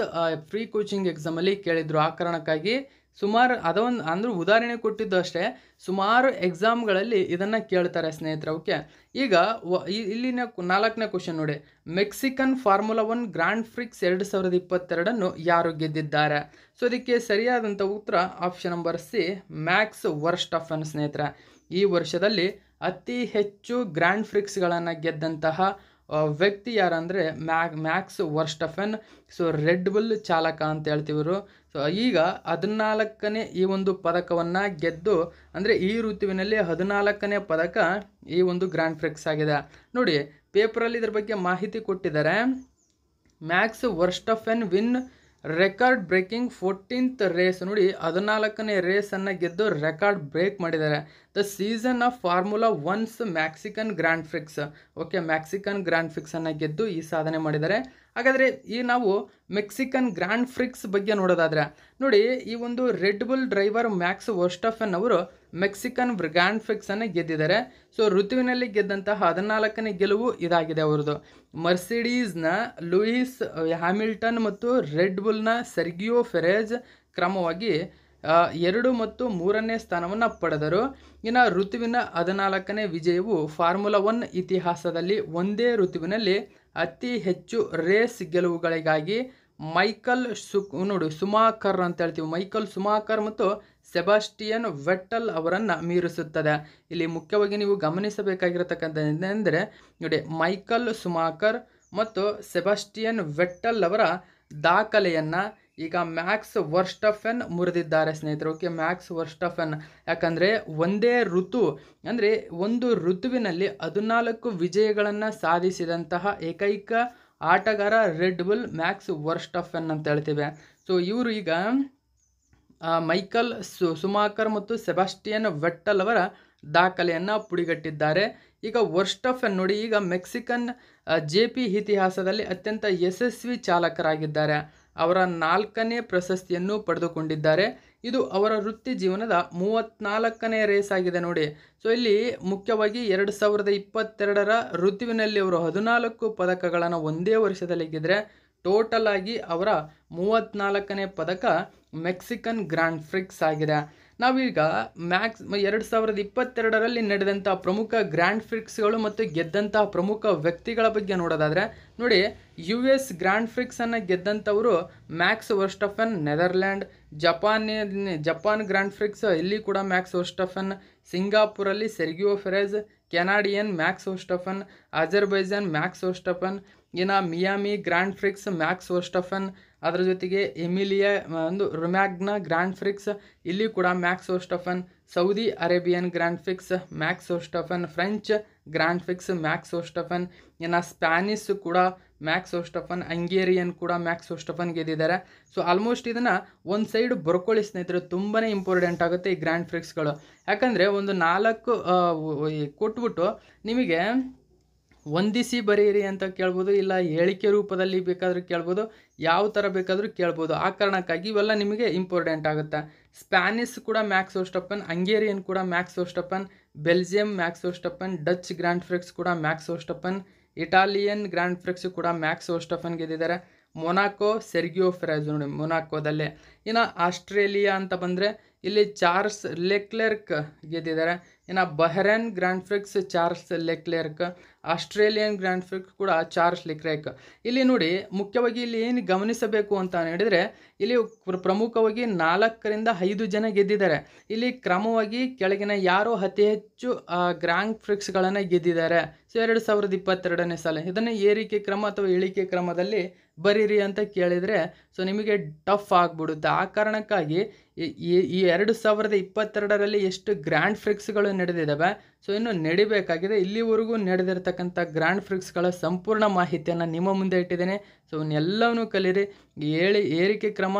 ಫ್ರೀ ಕೋಚಿಂಗ್ ಎಕ್ಸಾಮಲ್ಲಿ ಕೇಳಿದರು ಆ ಕಾರಣಕ್ಕಾಗಿ ಸುಮಾರು ಅದೊಂದು ಅಂದ್ರೆ ಉದಾಹರಣೆ ಕೊಟ್ಟಿದ್ದು ಅಷ್ಟೇ ಸುಮಾರು ಎಕ್ಸಾಮ್ಗಳಲ್ಲಿ ಇದನ್ನು ಕೇಳ್ತಾರೆ ಸ್ನೇಹಿತರೆ ಓಕೆ ಈಗ ಇಲ್ಲಿನ ನಾಲ್ಕನೇ ಕ್ವಶನ್ ನೋಡಿ Mexican formula one grand prix ಎರಡು ಸಾವಿರದ ಇಪ್ಪತ್ತೆರಡನ್ನು ಯಾರು ಗೆದ್ದಿದ್ದಾರೆ ಸೊ ಇದಕ್ಕೆ ಸರಿಯಾದಂಥ ಉತ್ತರ option number C Max Verstappen ಸ್ನೇಹಿತರೆ ಈ ವರ್ಷದಲ್ಲಿ ಅತಿ ಹೆಚ್ಚು ಗ್ರ್ಯಾಂಡ್ ಫ್ರಿಕ್ಸ್ಗಳನ್ನು ಗೆದ್ದಂತಹ ವ್ಯಕ್ತಿ ಯಾರಂದರೆ ಮ್ಯಾ Max Verstappen so Red Bull ಚಾಲಕ ಅಂತ ಹೇಳ್ತಿವರು ಸೊ ಈಗ ಹದಿನಾಲ್ಕನೇ ಈ ಒಂದು ಪದಕವನ್ನು ಗೆದ್ದು ಅಂದರೆ ಈ ಋತುವಿನಲ್ಲಿ ಹದಿನಾಲ್ಕನೇ ಪದಕ ಈ ಒಂದು ಗ್ರ್ಯಾಂಡ್ ಫ್ರಿಕ್ಸ್ ಆಗಿದೆ ನೋಡಿ ಪೇಪರಲ್ಲಿ ಇದ್ರ ಬಗ್ಗೆ ಮಾಹಿತಿ ಕೊಟ್ಟಿದ್ದಾರೆ Max Verstappen wins record breaking fourteenth race ನೋಡಿ ಹದಿನಾಲ್ಕನೇ ರೇಸನ್ನು ಗೆದ್ದು ರೆಕಾರ್ಡ್ ಬ್ರೇಕ್ ಮಾಡಿದ್ದಾರೆ the season of formula one's Mexican grand prix okay Mexican grand ಫಿಕ್ಸನ್ನು ಗೆದ್ದು ಈ ಸಾಧನೆ ಮಾಡಿದ್ದಾರೆ ಹಾಗಾದರೆ ಈ ನಾವು ಮೆಕ್ಸಿಕನ್ ಗ್ರ್ಯಾಂಡ್ ಫ್ರಿಕ್ಸ್ ಬಗ್ಗೆ ನೋಡೋದಾದ್ರೆ ನೋಡಿ ಈ ಒಂದು Red Bull driver Max Verstappen ಅವರು ಮೆಕ್ಸಿಕನ್ ಫಿಕ್ಸ್ ಫಿಕ್ಸನ್ನು ಗೆದ್ದಿದ್ದಾರೆ ಸೊ ಋತುವಿನಲ್ಲಿ ಗೆದ್ದಂತಹ ಹದಿನಾಲ್ಕನೇ ಗೆಲುವು ಇದಾಗಿದೆ ಅವ್ರದ್ದು ಮರ್ಸಿಡೀಸ್ನ ಲೂಯಿಸ್ ಹ್ಯಾಮಿಲ್ಟನ್ ಮತ್ತು ರೆಡ್ ಬುಲ್ನ ಸೆರ್ಗಿಯೋ ಫೆರೇಜ್ ಕ್ರಮವಾಗಿ ಎರಡು ಮತ್ತು ಮೂರನೇ ಸ್ಥಾನವನ್ನು ಪಡೆದರು ಇನ್ನು ಋತುವಿನ ಹದಿನಾಲ್ಕನೇ ವಿಜಯವು ಫಾರ್ಮುಲಾ ಒನ್ ಇತಿಹಾಸದಲ್ಲಿ ಒಂದೇ ಋತುವಿನಲ್ಲಿ ಅತಿ ಹೆಚ್ಚು ರೇಸ್ ಗೆಲುವುಗಳಿಗಾಗಿ ಮೈಕಲ್ ಸು ನೋಡು ಸುಮಾಕರ್ ಅಂತ ಹೇಳ್ತೀವಿ ಮೈಕಲ್ ಸುಮಾಕರ್ ಮತ್ತು ಸೆಬಾಸ್ಟಿಯನ್ ವೆಟ್ಟಲ್ ಅವರನ್ನು ಮೀರಿಸುತ್ತದೆ ಇಲ್ಲಿ ಮುಖ್ಯವಾಗಿ ನೀವು ಗಮನಿಸಬೇಕಾಗಿರತಕ್ಕಂಥದ್ದೇನೆಂದರೆ ನೋಡಿ ಮೈಕಲ್ ಸುಮಾಕರ್ ಮತ್ತು ಸೆಬಾಸ್ಟಿಯನ್ ವೆಟ್ಟಲ್ ಅವರ ದಾಖಲೆಯನ್ನು ಈಗ ಮ್ಯಾಕ್ಸ್ ವರ್ಸ್ಟಫೆನ್ ಮುರಿದಿದ್ದಾರೆ ಸ್ನೇಹಿತರು ಓಕೆ ಮ್ಯಾಕ್ಸ್ ವರ್ಸ್ಟಫೆನ್ ಯಾಕಂದರೆ ಒಂದೇ ಋತು ಅಂದರೆ ಒಂದು ಋತುವಿನಲ್ಲಿ ಹದಿನಾಲ್ಕು ವಿಜಯಗಳನ್ನು ಸಾಧಿಸಿದಂತಹ ಏಕೈಕ ಆಟಗಾರ ರೆಡ್ ಬುಲ್ ಮ್ಯಾಕ್ಸ್ ವರ್ಸ್ಟಫೆನ್ ಅಂತ ಹೇಳ್ತೀವಿ ಸೊ ಇವರು ಈಗ ಮೈಕಲ್ ಸು ಸುಮಾಕರ್ ಮತ್ತು ಸೆಬಾಸ್ಟಿಯನ್ ವೆಟ್ಟಲ್ ಅವರ ದಾಖಲೆಯನ್ನು ಪುಡಿಗಟ್ಟಿದ್ದಾರೆ ಈಗ ವರ್ಸ್ಟ್ ಆಫ್ ನೋಡಿ ಈಗ ಮೆಕ್ಸಿಕನ್ ಜೆ ಪಿ ಇತಿಹಾಸದಲ್ಲಿ ಅತ್ಯಂತ ಯಶಸ್ವಿ ಚಾಲಕರಾಗಿದ್ದಾರೆ ಅವರ ನಾಲ್ಕನೇ ಪ್ರಶಸ್ತಿಯನ್ನು ಪಡೆದುಕೊಂಡಿದ್ದಾರೆ ಇದು ಅವರ ವೃತ್ತಿ ಜೀವನದ ಮೂವತ್ತ್ನಾಲ್ಕನೇ ರೇಸ್ ಆಗಿದೆ ನೋಡಿ ಸೊ ಇಲ್ಲಿ ಮುಖ್ಯವಾಗಿ ಎರಡು ಸಾವಿರದ ಇಪ್ಪತ್ತೆರಡರ ಋತುವಿನಲ್ಲಿ ಅವರು ಹದಿನಾಲ್ಕು ಪದಕಗಳನ್ನು ಒಂದೇ ವರ್ಷದಲ್ಲಿ ಗೆದ್ದರೆ ಟೋಟಲ್ ಆಗಿ ಅವರ ಮೂವತ್ತ್ನಾಲ್ಕನೇ ಪದಕ ಮೆಕ್ಸಿಕನ್ ಗ್ರ್ಯಾಂಡ್ ಫ್ರಿಕ್ಸ್ ಆಗಿದೆ ನಾವೀಗ ಮ್ಯಾಕ್ಸ್ ಎರಡು ಸಾವಿರದ ಇಪ್ಪತ್ತೆರಡರಲ್ಲಿ ನಡೆದಂಥ ಪ್ರಮುಖ ಗ್ರ್ಯಾಂಡ್ ಫ್ರಿಕ್ಸ್ಗಳು ಮತ್ತು ಗೆದ್ದಂತಹ ಪ್ರಮುಖ ವ್ಯಕ್ತಿಗಳ ಬಗ್ಗೆ ನೋಡೋದಾದರೆ ನೋಡಿ ಯು ಎಸ್ ಗ್ರ್ಯಾಂಡ್ ಫ್ರಿಕ್ಸನ್ನು ಗೆದ್ದಂಥವರು Max Verstappen Netherland Japan Japan grand prix ಇಲ್ಲಿ ಕೂಡ ಮ್ಯಾಕ್ಸ್ ವರ್ಸ್ಟಫನ್ ಸಿಂಗಾಪುರಲ್ಲಿ Sergio Perez Canadian Max Verstappen Azerbaijan Max Verstappen ಇನ್ನು Miami grand prix Max Verstappen ಅದರ ಜೊತೆಗೆ ಎಮಿಲಿಯಾ ಒಂದು ರೊಮ್ಯಾಗ್ನ ಗ್ರ್ಯಾಂಡ್ ಫ್ರಿಕ್ಸ್ ಇಲ್ಲಿ ಕೂಡ Max Verstappen Saudi Arabian grand prix Max Verstappen French grand prix Max Verstappen ಇನ್ನು Spanish ಕೂಡ Max ಓಸ್ಟಫನ್ ಅಂಗೇರಿಯನ್ ಕೂಡ Max ಓಸ್ಟಫನ್ ಗೆದ್ದಿದ್ದಾರೆ ಸೊ ಆಲ್ಮೋಸ್ಟ್ ಇದನ್ನು ಒಂದು ಸೈಡ್ ಬರ್ಕೊಳ್ಳಿ ಸ್ನೇಹಿತರೆ ತುಂಬನೇ ಇಂಪಾರ್ಟೆಂಟ್ ಆಗುತ್ತೆ ಈ ಗ್ರ್ಯಾಂಡ್ ಫ್ರಿಕ್ಸ್ಗಳು ಯಾಕಂದರೆ ಒಂದು ನಾಲ್ಕು ಕೊಟ್ಬಿಟ್ಟು ನಿಮಗೆ ಹೊಂದಿಸಿ ಬರೆಯಿರಿ ಅಂತ ಕೇಳ್ಬೋದು ಇಲ್ಲ ಹೇಳಿಕೆ ರೂಪದಲ್ಲಿ ಬೇಕಾದರೂ ಕೇಳ್ಬೋದು ಯಾವ ಥರ ಬೇಕಾದರೂ ಕೇಳ್ಬೋದು ಆ ಕಾರಣಕ್ಕಾಗಿ ಇವೆಲ್ಲ ನಿಮಗೆ ಇಂಪಾರ್ಟೆಂಟ್ ಆಗುತ್ತೆ ಸ್ಪ್ಯಾನಿಸ್ ಕೂಡ ಮ್ಯಾಕ್ಸ್ ಓಸ್ಟಪ್ಪನ್ ಹಂಗೇರಿಯನ್ ಕೂಡ Max Verstappen Belgium Max Verstappen Dutch grand prix ಕೂಡ Max Verstappen Italian grand prix ಕೂಡ ಮ್ಯಾಕ್ಸ್ ಓಸ್ಟಪ್ಪನ್ ಗೆದ್ದಿದ್ದಾರೆ ಮೊನಾಕೋ ಸೆರ್ಗಿಯೋ ಫ್ರೆಜ್ ನೋಡಿ ಮೊನಾಕೋದಲ್ಲೇ ಇನ್ನು ಆಸ್ಟ್ರೇಲಿಯಾ ಅಂತ ಬಂದರೆ ಇಲ್ಲಿ ಚಾರ್ಲ್ಸ್ ಲೆಕ್ಲೆರ್ಕ್ ಗೆದ್ದಿದ್ದಾರೆ ಇನ್ನು Bahrain grand prix Charles Leclerc Australian grand prix ಕೂಡ ಚಾರ್ಲ್ಸ್ ಲಿಕ್ರೇಕ್ ಇಲ್ಲಿ ನೋಡಿ ಮುಖ್ಯವಾಗಿ ಇಲ್ಲಿ ಏನು ಗಮನಿಸಬೇಕು ಅಂತ ಹೇಳಿದರೆ ಇಲ್ಲಿ ಪ್ರಮುಖವಾಗಿ ನಾಲ್ಕರಿಂದ ಐದು ಜನ ಗೆದ್ದಿದ್ದಾರೆ ಇಲ್ಲಿ ಕ್ರಮವಾಗಿ ಕೆಳಗಿನ ಯಾರು ಅತಿ ಹೆಚ್ಚು ಗ್ರ್ಯಾಂಡ್ ಫ್ರಿಕ್ಸ್ಗಳನ್ನು ಗೆದ್ದಿದ್ದಾರೆ ಸೊ ಎರಡು ಸಾವಿರದ ಇಪ್ಪತ್ತೆರಡನೇ ಸಾಲ ಇದನ್ನು ಏರಿಕೆ ಕ್ರಮ ಅಥವಾ ಇಳಿಕೆ ಕ್ರಮದಲ್ಲಿ ಬರೀರಿ ಅಂತ ಕೇಳಿದರೆ ಸೊ ನಿಮಗೆ ಟಫ್ ಆಗಿಬಿಡುತ್ತೆ ಆ ಕಾರಣಕ್ಕಾಗಿ ಈ ಎರಡು ಸಾವಿರದ ಇಪ್ಪತ್ತೆರಡರಲ್ಲಿ ಎಷ್ಟು ಗ್ರ್ಯಾಂಡ್ ಫ್ರಿಕ್ಸ್ಗಳು ನಡೆದಿದ್ದಾವೆ ಸೊ ಇನ್ನು ನಡಿಬೇಕಾಗಿದೆ ಇಲ್ಲಿವರೆಗೂ ನಡೆದಿರ್ತಕ್ಕಂಥ ಗ್ರ್ಯಾಂಡ್ ಫ್ರಿಕ್ಸ್ಗಳ ಸಂಪೂರ್ಣ ಮಾಹಿತಿಯನ್ನು ನಿಮ್ಮ ಮುಂದೆ ಇಟ್ಟಿದ್ದೇನೆ ಸೊ ಇವನ್ನೆಲ್ಲವನ್ನೂ ಕಲೀರಿ ಏಳಿ ಏರಿಕೆ ಕ್ರಮ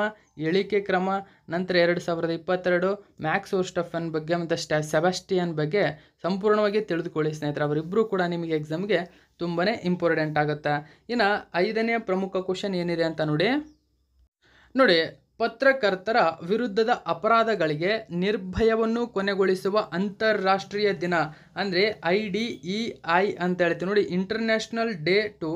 ಇಳಿಕೆ ಕ್ರಮ ನಂತರ ಎರಡು ಸಾವಿರದ ಇಪ್ಪತ್ತೆರಡು ಮ್ಯಾಕ್ಸ್ ಓಸ್ಟಫನ್ ಬಗ್ಗೆ ಮತ್ತು ಸ್ಟ್ಯಾ ಸೆಬಾಸ್ಟಿಯನ್ ಬಗ್ಗೆ ಸಂಪೂರ್ಣವಾಗಿ ತಿಳಿದುಕೊಳ್ಳಿ ಸ್ನೇಹಿತರೆ ಅವರಿಬ್ಬರೂ ಕೂಡ ನಿಮಗೆ ಎಕ್ಸಾಮ್ಗೆ ತುಂಬಾ ಇಂಪಾರ್ಟೆಂಟ್ ಆಗುತ್ತೆ ಇನ್ನು ಐದನೇ ಪ್ರಮುಖ ಕ್ವಶನ್ ಏನಿದೆ ಅಂತ ನೋಡಿ ನೋಡಿ ಪತ್ರಕರ್ತರ ವಿರುದ್ಧದ ಅಪರಾಧಗಳಿಗೆ ನಿರ್ಭಯವನ್ನು ಕೊನೆಗೊಳಿಸುವ ಅಂತಾರಾಷ್ಟ್ರೀಯ ದಿನ ಅಂದರೆ ಐ ಡಿ ಇ ಐ ಅಂತ ಹೇಳ್ತೀವಿ ನೋಡಿ international day to